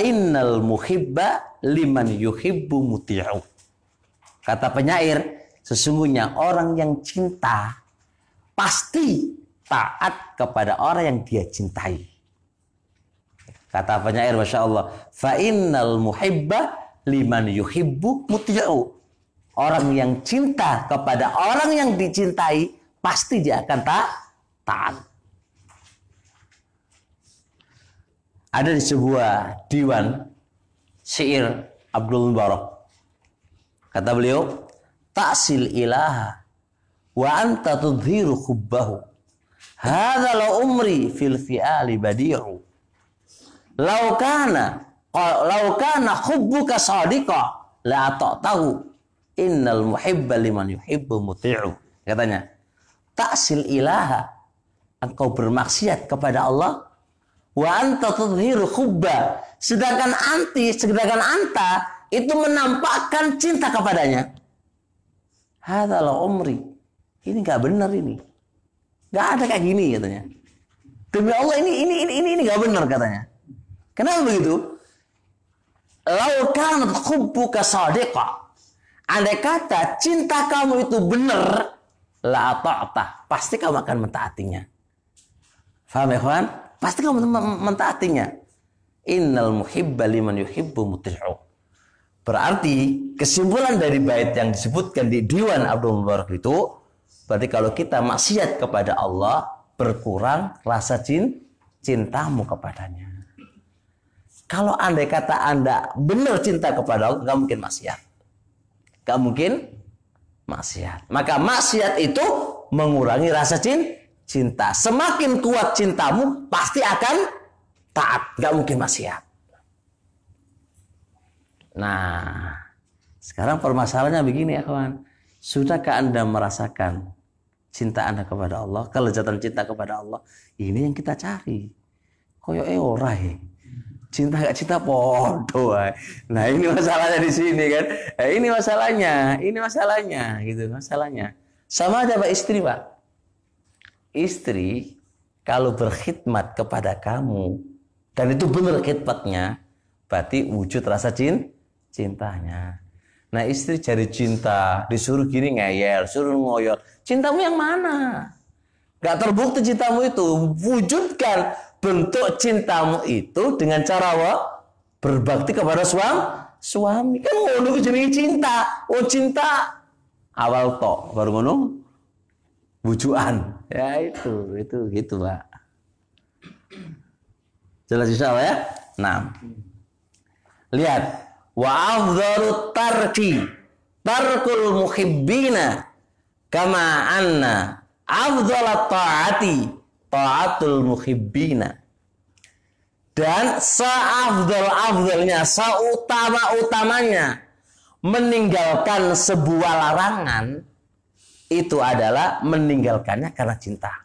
muhibba liman yuhibbu muti'u Kata penyair, sesungguhnya orang yang cinta pasti taat kepada orang yang dia cintai. Kata penyair, Masya Allah, fa'innal muhibba liman yuhibbu mutia'u. Orang yang cinta kepada orang yang dicintai, pasti dia akan tak taat. Ada di sebuah diwan syair Abdul Mubarak Kata beliau, taksil ilaha wa anta tudhiru khubbahu. Hadza la umri fil fi'ali badi'u. Law kana law kana khubbuka sadiqa la tahu innal muhibba liman yuhibbu muti'u. Katanya, taksil ilaha engkau bermaksiat kepada Allah wa anta tudhiru khubba sedangkan anti sedangkan anta itu menampakkan cinta kepadanya. Hadalah umri. Ini nggak benar ini. Nggak ada kayak gini katanya. Demi Allah ini ini ini ini nggak benar katanya. Kenapa begitu? Laukan kanat hubbuka Anda kata cinta kamu itu benar, la apa? Pasti kamu akan mentaatinya. Faham ya, kawan? Pasti kamu mentaatinya. Innal muhibba liman yuhibbu muti'u. Berarti kesimpulan dari bait yang disebutkan di Diwan Abdul Mubarak itu berarti kalau kita maksiat kepada Allah berkurang rasa cintamu kepadanya. Kalau andai kata Anda benar cinta kepada Allah, nggak mungkin maksiat. gak mungkin maksiat. Maka maksiat itu mengurangi rasa cinta. Semakin kuat cintamu, pasti akan taat. gak mungkin maksiat. Nah, sekarang permasalahannya begini, ya kawan. Sudahkah Anda merasakan cinta Anda kepada Allah, kelezatan cinta kepada Allah? Ini yang kita cari. Koyo eh ora Cinta gak cinta podo. Nah, ini masalahnya di sini kan. Eh, ini masalahnya, ini masalahnya gitu, masalahnya. Sama aja Pak istri, Pak. Istri kalau berkhidmat kepada kamu dan itu benar khidmatnya, berarti wujud rasa cinta cintanya. Nah istri cari cinta, disuruh gini ngeyel, suruh ngoyol. Cintamu yang mana? Gak terbukti cintamu itu. Wujudkan bentuk cintamu itu dengan cara apa? Berbakti kepada suam, Suami kan ngono jenenge cinta. Oh cinta awal tok baru ngono bujuan. Ya itu, itu gitu, Pak. Jelas insya Allah ya? Nah. Lihat, wa afdharu tarki tarkul muhibbina kama anna afdhal taati taatul muhibbina dan seafdal afdalnya seutama utamanya meninggalkan sebuah larangan itu adalah meninggalkannya karena cinta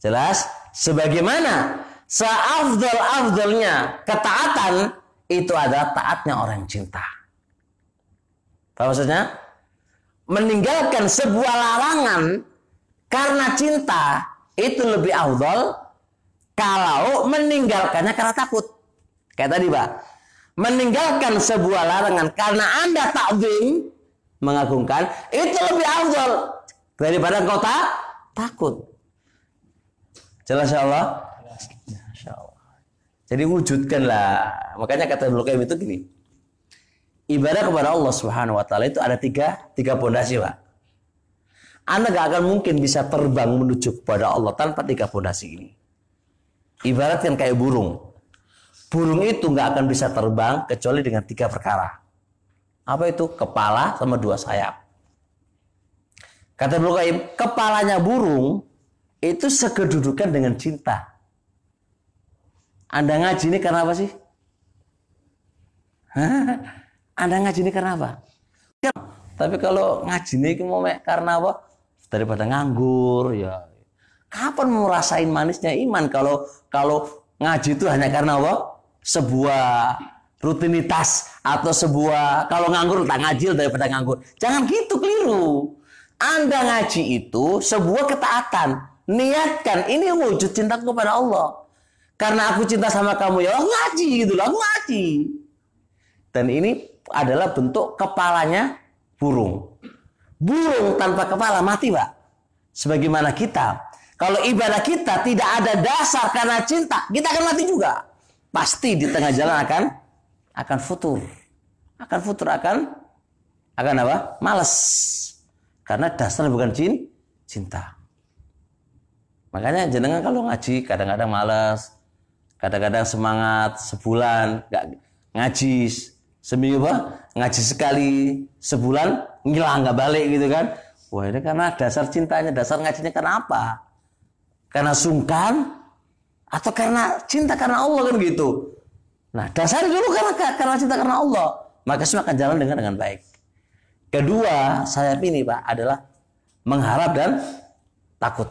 jelas sebagaimana seafdal afdalnya ketaatan itu adalah taatnya orang yang cinta. Apa maksudnya? Meninggalkan sebuah larangan karena cinta itu lebih awdol kalau meninggalkannya karena takut. Kayak tadi, Pak. Meninggalkan sebuah larangan karena Anda takzim mengagungkan itu lebih awdol daripada kota takut. Jelas ya Allah? Jadi wujudkanlah. Makanya kata Ibnu itu gini. Ibadah kepada Allah Subhanahu wa taala itu ada tiga tiga pondasi, Pak. Anda gak akan mungkin bisa terbang menuju kepada Allah tanpa tiga pondasi ini. ibarat yang kayak burung. Burung itu gak akan bisa terbang kecuali dengan tiga perkara. Apa itu? Kepala sama dua sayap. Kata Ibnu Qayyim, kepalanya burung itu sekedudukan dengan cinta. Anda ngaji ini karena apa sih? Anda ngaji ini karena apa? Tapi kalau ngaji ini mau karena apa? Daripada nganggur ya. Kapan mau rasain manisnya iman kalau kalau ngaji itu hanya karena apa? Sebuah rutinitas atau sebuah kalau nganggur tak ngaji daripada nganggur. Jangan gitu keliru. Anda ngaji itu sebuah ketaatan. Niatkan ini wujud cintaku kepada Allah. Karena aku cinta sama kamu ya, Allah ngaji gitu loh, ngaji. Dan ini adalah bentuk kepalanya burung. Burung tanpa kepala mati, Pak. Sebagaimana kita, kalau ibadah kita tidak ada dasar karena cinta, kita akan mati juga. Pasti di tengah jalan akan akan futur. Akan futur akan akan apa? Males. Karena dasar bukan cinta. Makanya jenengan kalau ngaji kadang-kadang malas kadang-kadang semangat sebulan nggak ngaji seminggu apa ngaji sekali sebulan ngilang nggak balik gitu kan wah ini karena dasar cintanya dasar ngajinya karena apa karena sungkan atau karena cinta karena Allah kan gitu nah dasar dulu karena karena cinta karena Allah maka semua akan jalan dengan dengan baik kedua saya ini pak adalah mengharap dan takut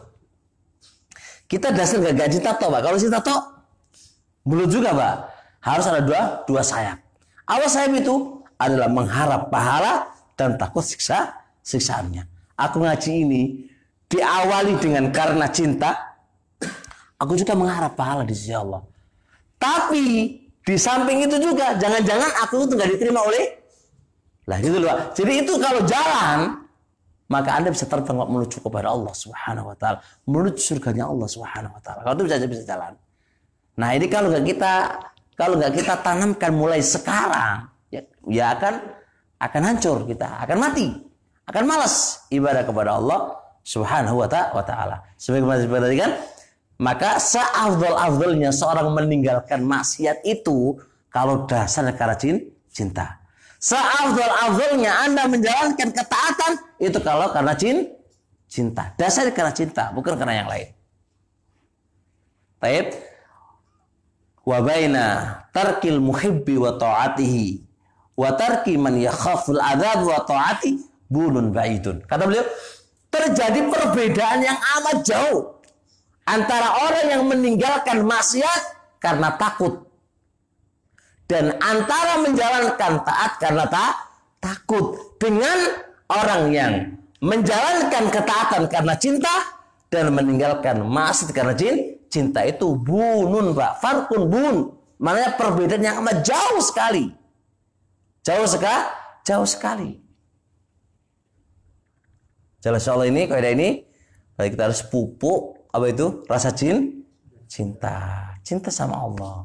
kita dasar gak, gak cinta pak kalau cinta toh Mulut juga, Pak. Harus ada dua, dua sayap. Awas sayap itu adalah mengharap pahala dan takut siksa siksaannya. Aku ngaji ini diawali dengan karena cinta. Aku juga mengharap pahala di sisi Allah. Tapi di samping itu juga jangan-jangan aku itu nggak diterima oleh lah gitu loh. Jadi itu kalau jalan maka Anda bisa terbang menuju kepada Allah Subhanahu wa taala, menuju surganya Allah Subhanahu wa taala. Kalau itu bisa bisa jalan. Nah ini kalau nggak kita kalau nggak kita tanamkan mulai sekarang, ya, ya akan akan hancur kita, akan mati, akan malas ibadah kepada Allah Subhanahu wa taala. Sebagaimana tadi kan, maka seafdol-afdolnya seorang meninggalkan maksiat itu kalau dasar karena cinta. Seafdol-afdolnya Anda menjalankan ketaatan itu kalau karena cinta Dasar Dasarnya karena cinta, bukan karena yang lain. Baik, wa baina tarkil muhibbi wa ta'atihi wa tarki man yakhaful adzab wa ta'ati bulun baidun. Kata beliau, terjadi perbedaan yang amat jauh antara orang yang meninggalkan maksiat karena takut dan antara menjalankan taat karena tak takut dengan orang yang menjalankan ketaatan karena cinta dan meninggalkan maksiat karena cinta cinta itu bunun pak farkun bun makanya perbedaan yang amat jauh sekali jauh sekali jauh sekali jelas soal ini kaidah ini Baik kita harus pupuk apa itu rasa cin cinta cinta sama Allah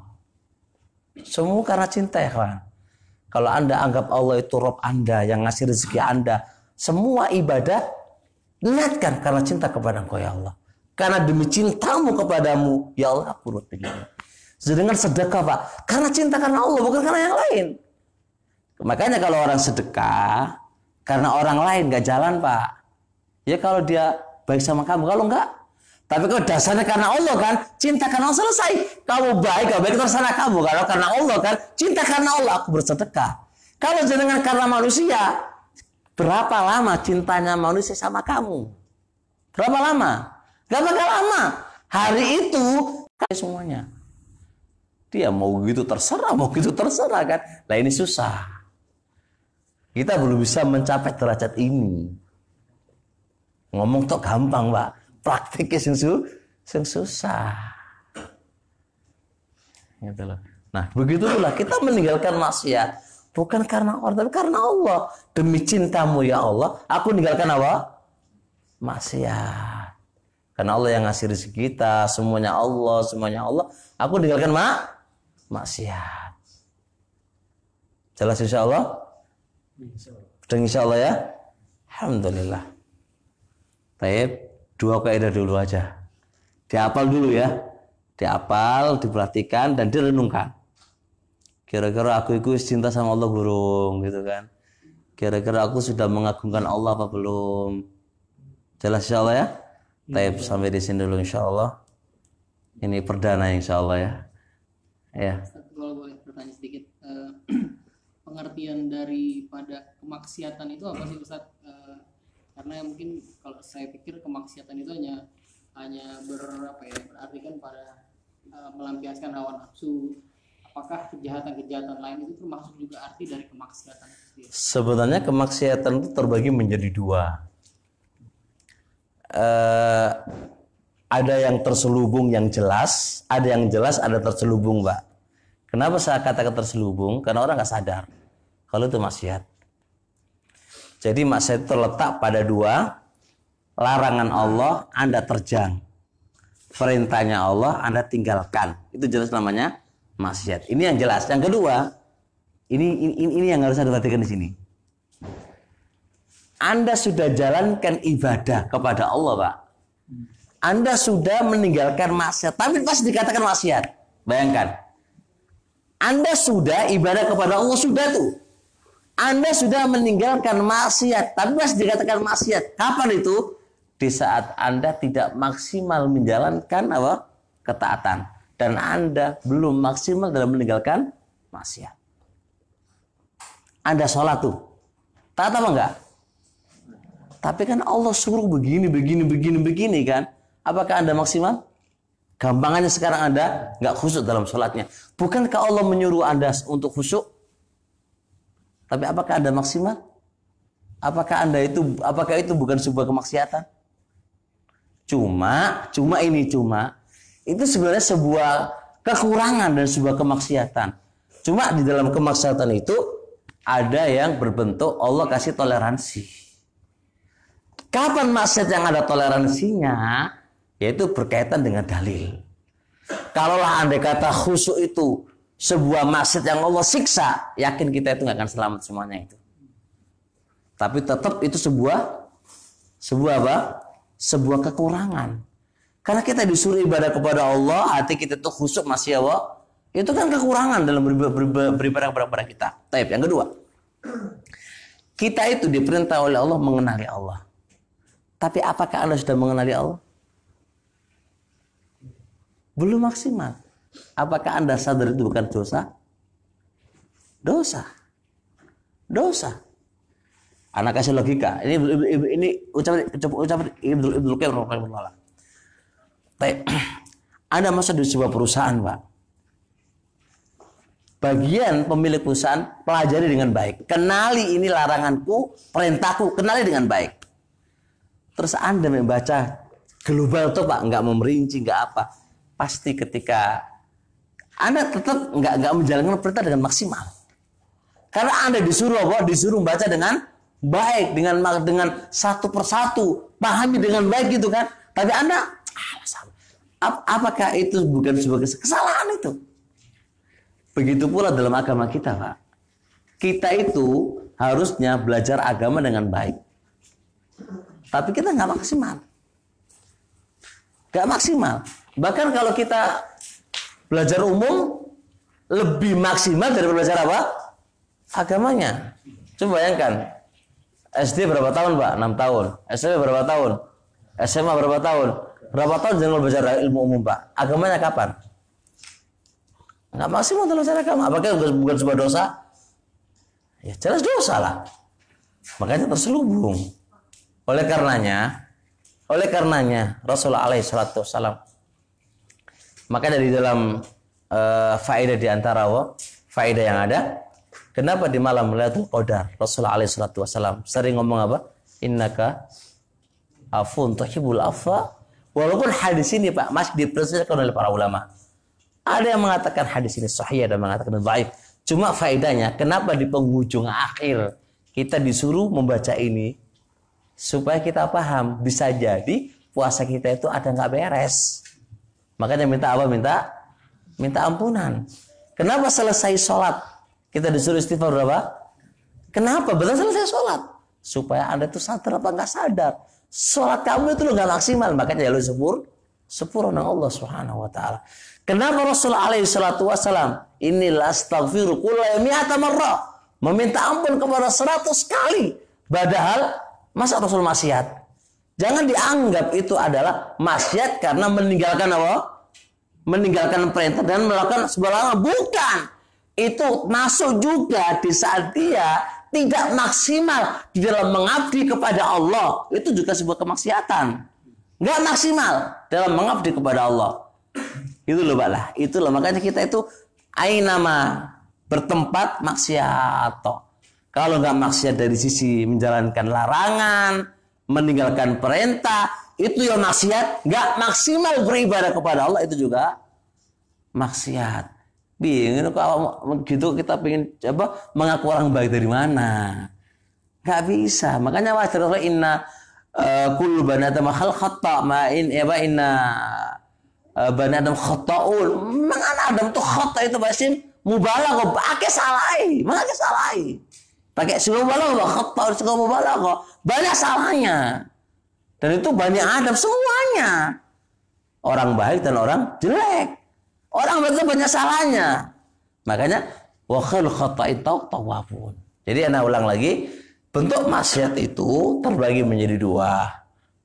semua karena cinta ya kawan kalau anda anggap Allah itu Rob anda yang ngasih rezeki anda semua ibadah niatkan karena cinta kepada engkau ya Allah karena demi cintamu kepadamu, ya Allah aku urut pikiran. Sedangkan sedekah Pak, karena cinta karena Allah, bukan karena yang lain. Makanya kalau orang sedekah, karena orang lain gak jalan Pak. Ya kalau dia baik sama kamu, kalau enggak, tapi kalau dasarnya karena Allah kan, cinta karena Allah selesai. Kamu baik, kamu baik sana kamu. Kalau karena Allah kan, cinta karena Allah aku bersedekah. Kalau jenengan karena manusia, berapa lama cintanya manusia sama kamu? Berapa lama? Gak bakal lama. Hari itu kayak semuanya. Dia mau gitu terserah, mau gitu terserah kan. Nah ini susah. Kita belum bisa mencapai derajat ini. Ngomong tuh gampang, Pak. Praktiknya sing, su sing susah. Gitu loh. Nah, begitu pula kita meninggalkan maksiat bukan karena orang tapi karena Allah. Demi cintamu ya Allah, aku meninggalkan apa? Maksiat. Karena Allah yang ngasih rezeki kita, semuanya Allah, semuanya Allah. Aku tinggalkan mak maksiat. Jelas insya Allah? Dengan insya Allah ya? Alhamdulillah. Baik, dua kaidah dulu aja. Diapal dulu ya. Diapal, diperhatikan, dan direnungkan. Kira-kira aku itu cinta sama Allah burung gitu kan. Kira-kira aku sudah mengagungkan Allah apa belum. Jelas insya Allah ya? Iya, Taib iya. sampai di sini dulu insya Allah. Ini perdana insya Allah ya. Ya. Kalau boleh bertanya sedikit, eh, pengertian daripada kemaksiatan itu apa sih Ustaz? Eh, karena ya mungkin kalau saya pikir kemaksiatan itu hanya hanya ber apa ya berarti kan pada eh, melampiaskan hawa nafsu. Apakah kejahatan-kejahatan lain itu termasuk juga arti dari kemaksiatan? Sebenarnya kemaksiatan itu terbagi menjadi dua eh, ada yang terselubung yang jelas, ada yang jelas, ada terselubung, Pak. Kenapa saya katakan terselubung? Karena orang nggak sadar kalau itu maksiat. Jadi maksiat terletak pada dua larangan Allah Anda terjang. Perintahnya Allah Anda tinggalkan. Itu jelas namanya maksiat. Ini yang jelas. Yang kedua, ini ini, ini yang harus saya perhatikan di sini. Anda sudah jalankan ibadah kepada Allah, Pak. Anda sudah meninggalkan maksiat, tapi pasti dikatakan maksiat. Bayangkan. Anda sudah ibadah kepada Allah sudah tuh. Anda sudah meninggalkan maksiat, tapi masih dikatakan maksiat. Kapan itu? Di saat Anda tidak maksimal menjalankan apa? ketaatan dan Anda belum maksimal dalam meninggalkan maksiat. Anda sholat tuh. Taat apa enggak? Tapi kan Allah suruh begini, begini, begini, begini kan. Apakah Anda maksimal? Gampangannya sekarang Anda nggak khusyuk dalam sholatnya. Bukankah Allah menyuruh Anda untuk khusyuk? Tapi apakah Anda maksimal? Apakah Anda itu apakah itu bukan sebuah kemaksiatan? Cuma, cuma ini cuma itu sebenarnya sebuah kekurangan dan sebuah kemaksiatan. Cuma di dalam kemaksiatan itu ada yang berbentuk Allah kasih toleransi. Kapan maksiat yang ada toleransinya? Yaitu berkaitan dengan dalil. Kalaulah andai kata khusuk itu sebuah maksiat yang Allah siksa, yakin kita itu nggak akan selamat semuanya itu. Tapi tetap itu sebuah sebuah apa? Sebuah kekurangan. Karena kita disuruh ibadah kepada Allah, hati kita tuh khusuk masih Allah. Itu kan kekurangan dalam beribadah kepada kita. Taib yang kedua. Kita itu diperintah oleh Allah mengenali Allah. Tapi apakah Anda sudah mengenali Allah? Belum maksimal. Apakah Anda sadar itu bukan dosa? Dosa. Dosa. Anak kasih logika. Ini ini ucapan ucapan Ibnu Ibnu Qayyim rahimahullah. Anda masuk di sebuah perusahaan, Pak. Bagian pemilik perusahaan pelajari dengan baik. Kenali ini laranganku, perintahku, kenali dengan baik terus Anda membaca global tuh Pak, nggak memerinci, nggak apa. Pasti ketika Anda tetap nggak nggak menjalankan perintah dengan maksimal. Karena Anda disuruh apa? Disuruh baca dengan baik, dengan dengan satu persatu, pahami dengan baik gitu kan. Tapi Anda apakah itu bukan sebagai kesalahan itu? Begitu pula dalam agama kita, Pak. Kita itu harusnya belajar agama dengan baik. Tapi kita nggak maksimal. Nggak maksimal. Bahkan kalau kita belajar umum, lebih maksimal dari belajar apa? Agamanya. Coba bayangkan. SD berapa tahun, Pak? 6 tahun. SMP berapa tahun? SMA berapa tahun? Berapa tahun jangan belajar ilmu umum, Pak? Agamanya kapan? Nggak maksimal dalam cara agama. Apakah bukan, bukan sebuah dosa? Ya jelas dosa lah. Makanya terselubung. Oleh karenanya, oleh karenanya Rasulullah alaihi salatu wasalam maka dari dalam uh, faedah di antara faedah yang ada, kenapa di malam Lailatul Qadar Rasulullah alaihi salatu wasalam sering ngomong apa? Innaka afun tuhibbul afwa. Walaupun hadis ini Pak masih diperselisihkan oleh para ulama. Ada yang mengatakan hadis ini sahih, ada yang mengatakan baik, Cuma faedahnya, kenapa di penghujung akhir kita disuruh membaca ini? supaya kita paham bisa jadi puasa kita itu ada nggak beres makanya minta apa minta minta ampunan kenapa selesai sholat kita disuruh istighfar berapa kenapa betul selesai sholat supaya anda itu sadar apa nggak sadar sholat kamu itu nggak maksimal makanya ya lu sepur sempurna Allah Subhanahu wa taala. Kenapa Rasul alaihi salatu wasalam inilah astaghfiru kulla meminta ampun kepada seratus kali padahal Masa Rasul maksiat? Jangan dianggap itu adalah maksiat karena meninggalkan apa? Meninggalkan perintah dan melakukan sebuah hal, Bukan. Itu masuk juga di saat dia tidak maksimal di dalam mengabdi kepada Allah. Itu juga sebuah kemaksiatan. Enggak maksimal dalam mengabdi kepada Allah. Itu loh Pak lah. loh makanya kita itu ainama bertempat maksiat kalau nggak maksiat dari sisi menjalankan larangan, meninggalkan perintah, itu yang maksiat. Nggak maksimal beribadah kepada Allah itu juga maksiat. Bingung gitu, kalau gitu kita pengen coba mengaku orang baik dari mana? Nggak bisa. Makanya wajar Allah inna uh, kullu eh, eh, banadam khata ma'in eba inna bani adam khataul. Memang Adam tuh khata itu pasti mubalaghah, pakai salai, pakai salai. Pakai siwa balaghah, khata harus siwa kok Banyak salahnya. Dan itu banyak adab semuanya. Orang baik dan orang jelek. Orang itu banyak salahnya. Makanya wakil wakhul khata'i tawafun. Jadi anak ulang lagi, bentuk maksiat itu terbagi menjadi dua.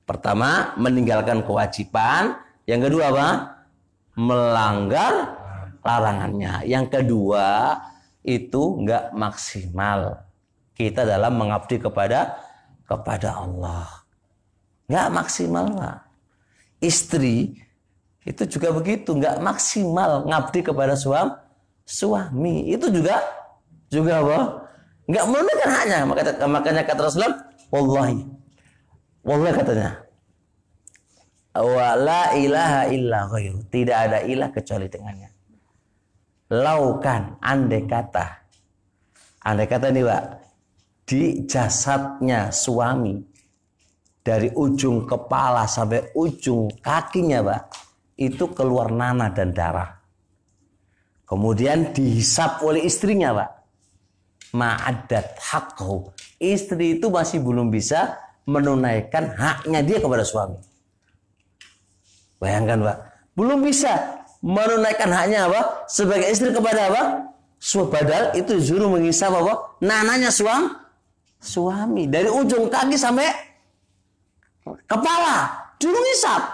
Pertama, meninggalkan kewajiban. Yang kedua apa? Melanggar larangannya. Yang kedua, itu enggak maksimal kita dalam mengabdi kepada kepada Allah. Nggak maksimal lah. Istri itu juga begitu, nggak maksimal ngabdi kepada suam, suami. Itu juga juga apa? Nggak menunaikan haknya. Makanya, makanya kata Rasulullah, wallahi, wallahi katanya, wa la ilaha illa ghairu. Tidak ada ilah kecuali dengannya. Laukan, andai kata. Andai kata nih Pak, di jasadnya suami dari ujung kepala sampai ujung kakinya pak itu keluar nanah dan darah kemudian dihisap oleh istrinya pak ma'adat hakku istri itu masih belum bisa menunaikan haknya dia kepada suami bayangkan pak belum bisa menunaikan haknya apa sebagai istri kepada apa padahal itu juru menghisap apa nananya suami suami dari ujung kaki sampai kepala hisap.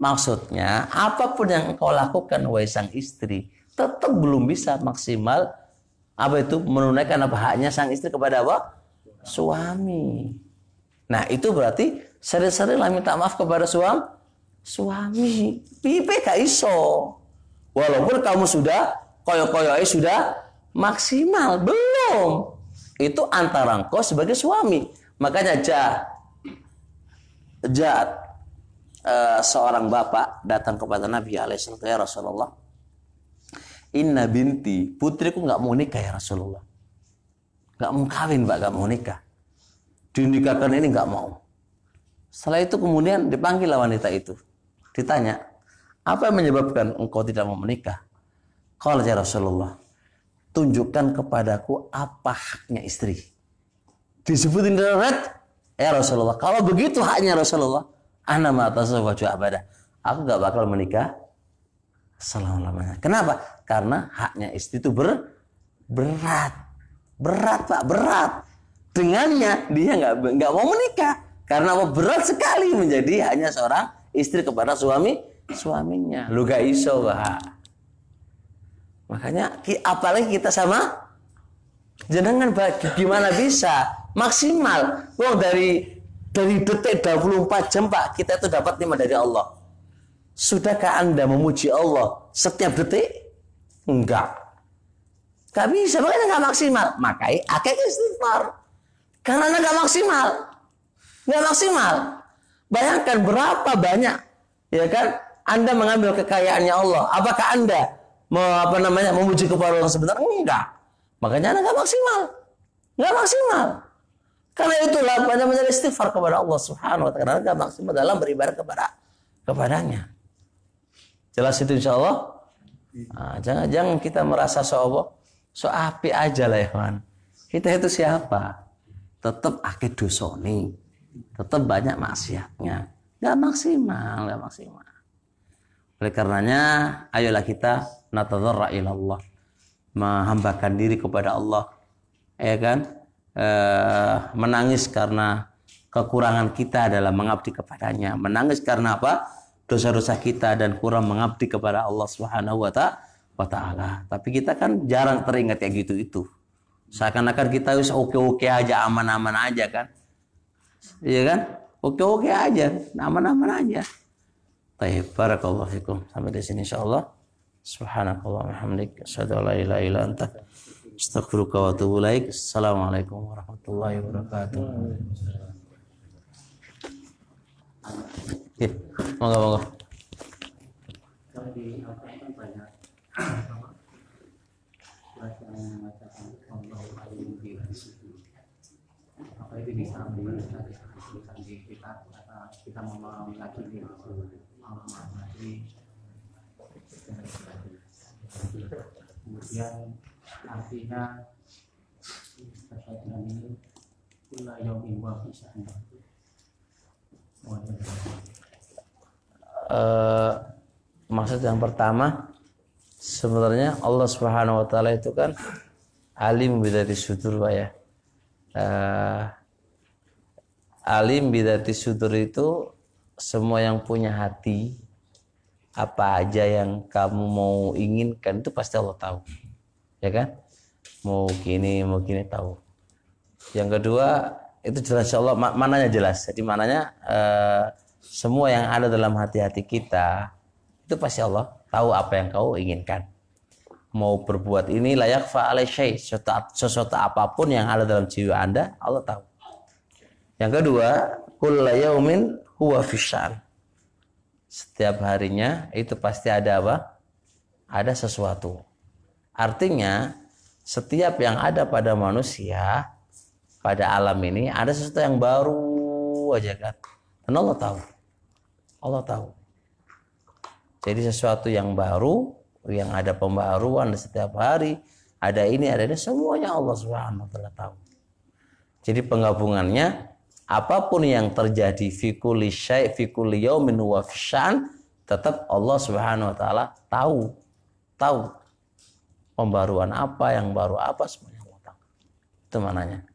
Maksudnya apapun yang kau lakukan wahai sang istri tetap belum bisa maksimal apa itu menunaikan apa haknya sang istri kepada apa? suami. Nah, itu berarti sering-seringlah minta maaf kepada suami. Suami, pipe gak iso. Walaupun kamu sudah koyo-koyoi sudah maksimal, belum itu antara engkau sebagai suami. Makanya ja jahat e, eh, seorang bapak datang kepada Nabi alaihissalam ya Rasulullah. Inna binti, putriku nggak mau nikah ya Rasulullah. Nggak mau kawin, Pak, nggak mau nikah. Dinikahkan ini nggak mau. Setelah itu kemudian dipanggil wanita itu. Ditanya, apa yang menyebabkan engkau tidak mau menikah? Kalau ya Rasulullah, tunjukkan kepadaku apa haknya istri. Disebutin darurat, ya Rasulullah. Kalau begitu haknya Rasulullah, ana ma tasawwaju abada. Aku gak bakal menikah selama-lamanya. Kenapa? Karena haknya istri itu ber, berat. Berat Pak, berat. Dengannya dia nggak nggak mau menikah karena apa berat sekali menjadi hanya seorang istri kepada suami suaminya. Lu gak iso, Pak. Makanya apalagi kita sama jenengan bagi gimana bisa maksimal uang dari dari detik 24 jam Pak kita itu dapat lima dari Allah. Sudahkah Anda memuji Allah setiap detik? Enggak. Gak bisa, makanya gak maksimal. Makanya akeh istighfar. Karena Anda maksimal. Gak maksimal. Bayangkan berapa banyak ya kan Anda mengambil kekayaannya Allah. Apakah Anda me, apa namanya memuji kepada orang sebenarnya enggak makanya enggak maksimal enggak maksimal karena itulah banyak menjadi istighfar kepada Allah Subhanahu wa taala enggak maksimal dalam beribadah kepada kepadanya jelas itu insya Allah nah, jangan jangan kita merasa sobo so api aja lah ya kawan kita itu siapa tetap akidusoni tetap banyak maksiatnya nggak maksimal nggak maksimal oleh karenanya, ayolah kita natadzarra ila Allah. Menghambakan diri kepada Allah. Ya kan? E, menangis karena kekurangan kita adalah mengabdi kepadanya. Menangis karena apa? Dosa-dosa kita dan kurang mengabdi kepada Allah Subhanahu wa taala. Tapi kita kan jarang teringat ya gitu-itu. Seakan-akan kita harus oke-oke aja, aman-aman aja kan. Iya kan? Oke-oke aja, aman-aman aja. Baik, barakallahu fikum. Sampai di sini insyaallah. Subhanakallah hamdik asyhadu an la ilaha illa anta astaghfiruka wa atubu ilaik. Assalamualaikum warahmatullahi wabarakatuh. Ya, monggo monggo. apa banyak Allah alim apa itu bisa menjadi statistik di kita kita, kita memahami lagi di mengamati kemudian artinya terkait dengan ini kula yaumin wa fisahnya maksud yang pertama sebenarnya Allah Subhanahu wa taala itu kan alim bidari sudur Pak ya uh, alim bidati sudur itu semua yang punya hati apa aja yang kamu mau inginkan itu pasti Allah tahu ya kan mau gini mau gini tahu yang kedua itu jelas Allah mananya jelas jadi mananya uh, semua yang ada dalam hati-hati kita itu pasti Allah tahu apa yang kau inginkan mau berbuat ini layak fa'alai sesuatu apapun yang ada dalam jiwa anda Allah tahu yang kedua kulayyumin huwa fisan setiap harinya itu pasti ada apa ada sesuatu artinya setiap yang ada pada manusia pada alam ini ada sesuatu yang baru aja kan dan Allah tahu Allah tahu jadi sesuatu yang baru yang ada pembaharuan setiap hari, ada ini, ada ini, semuanya Allah swt tahu. Jadi penggabungannya apapun yang terjadi fikuli kulli syai' fi kulli yaumin tetap Allah Subhanahu wa taala tahu. Tahu pembaruan apa, yang baru apa semuanya Allah tahu. Itu mananya.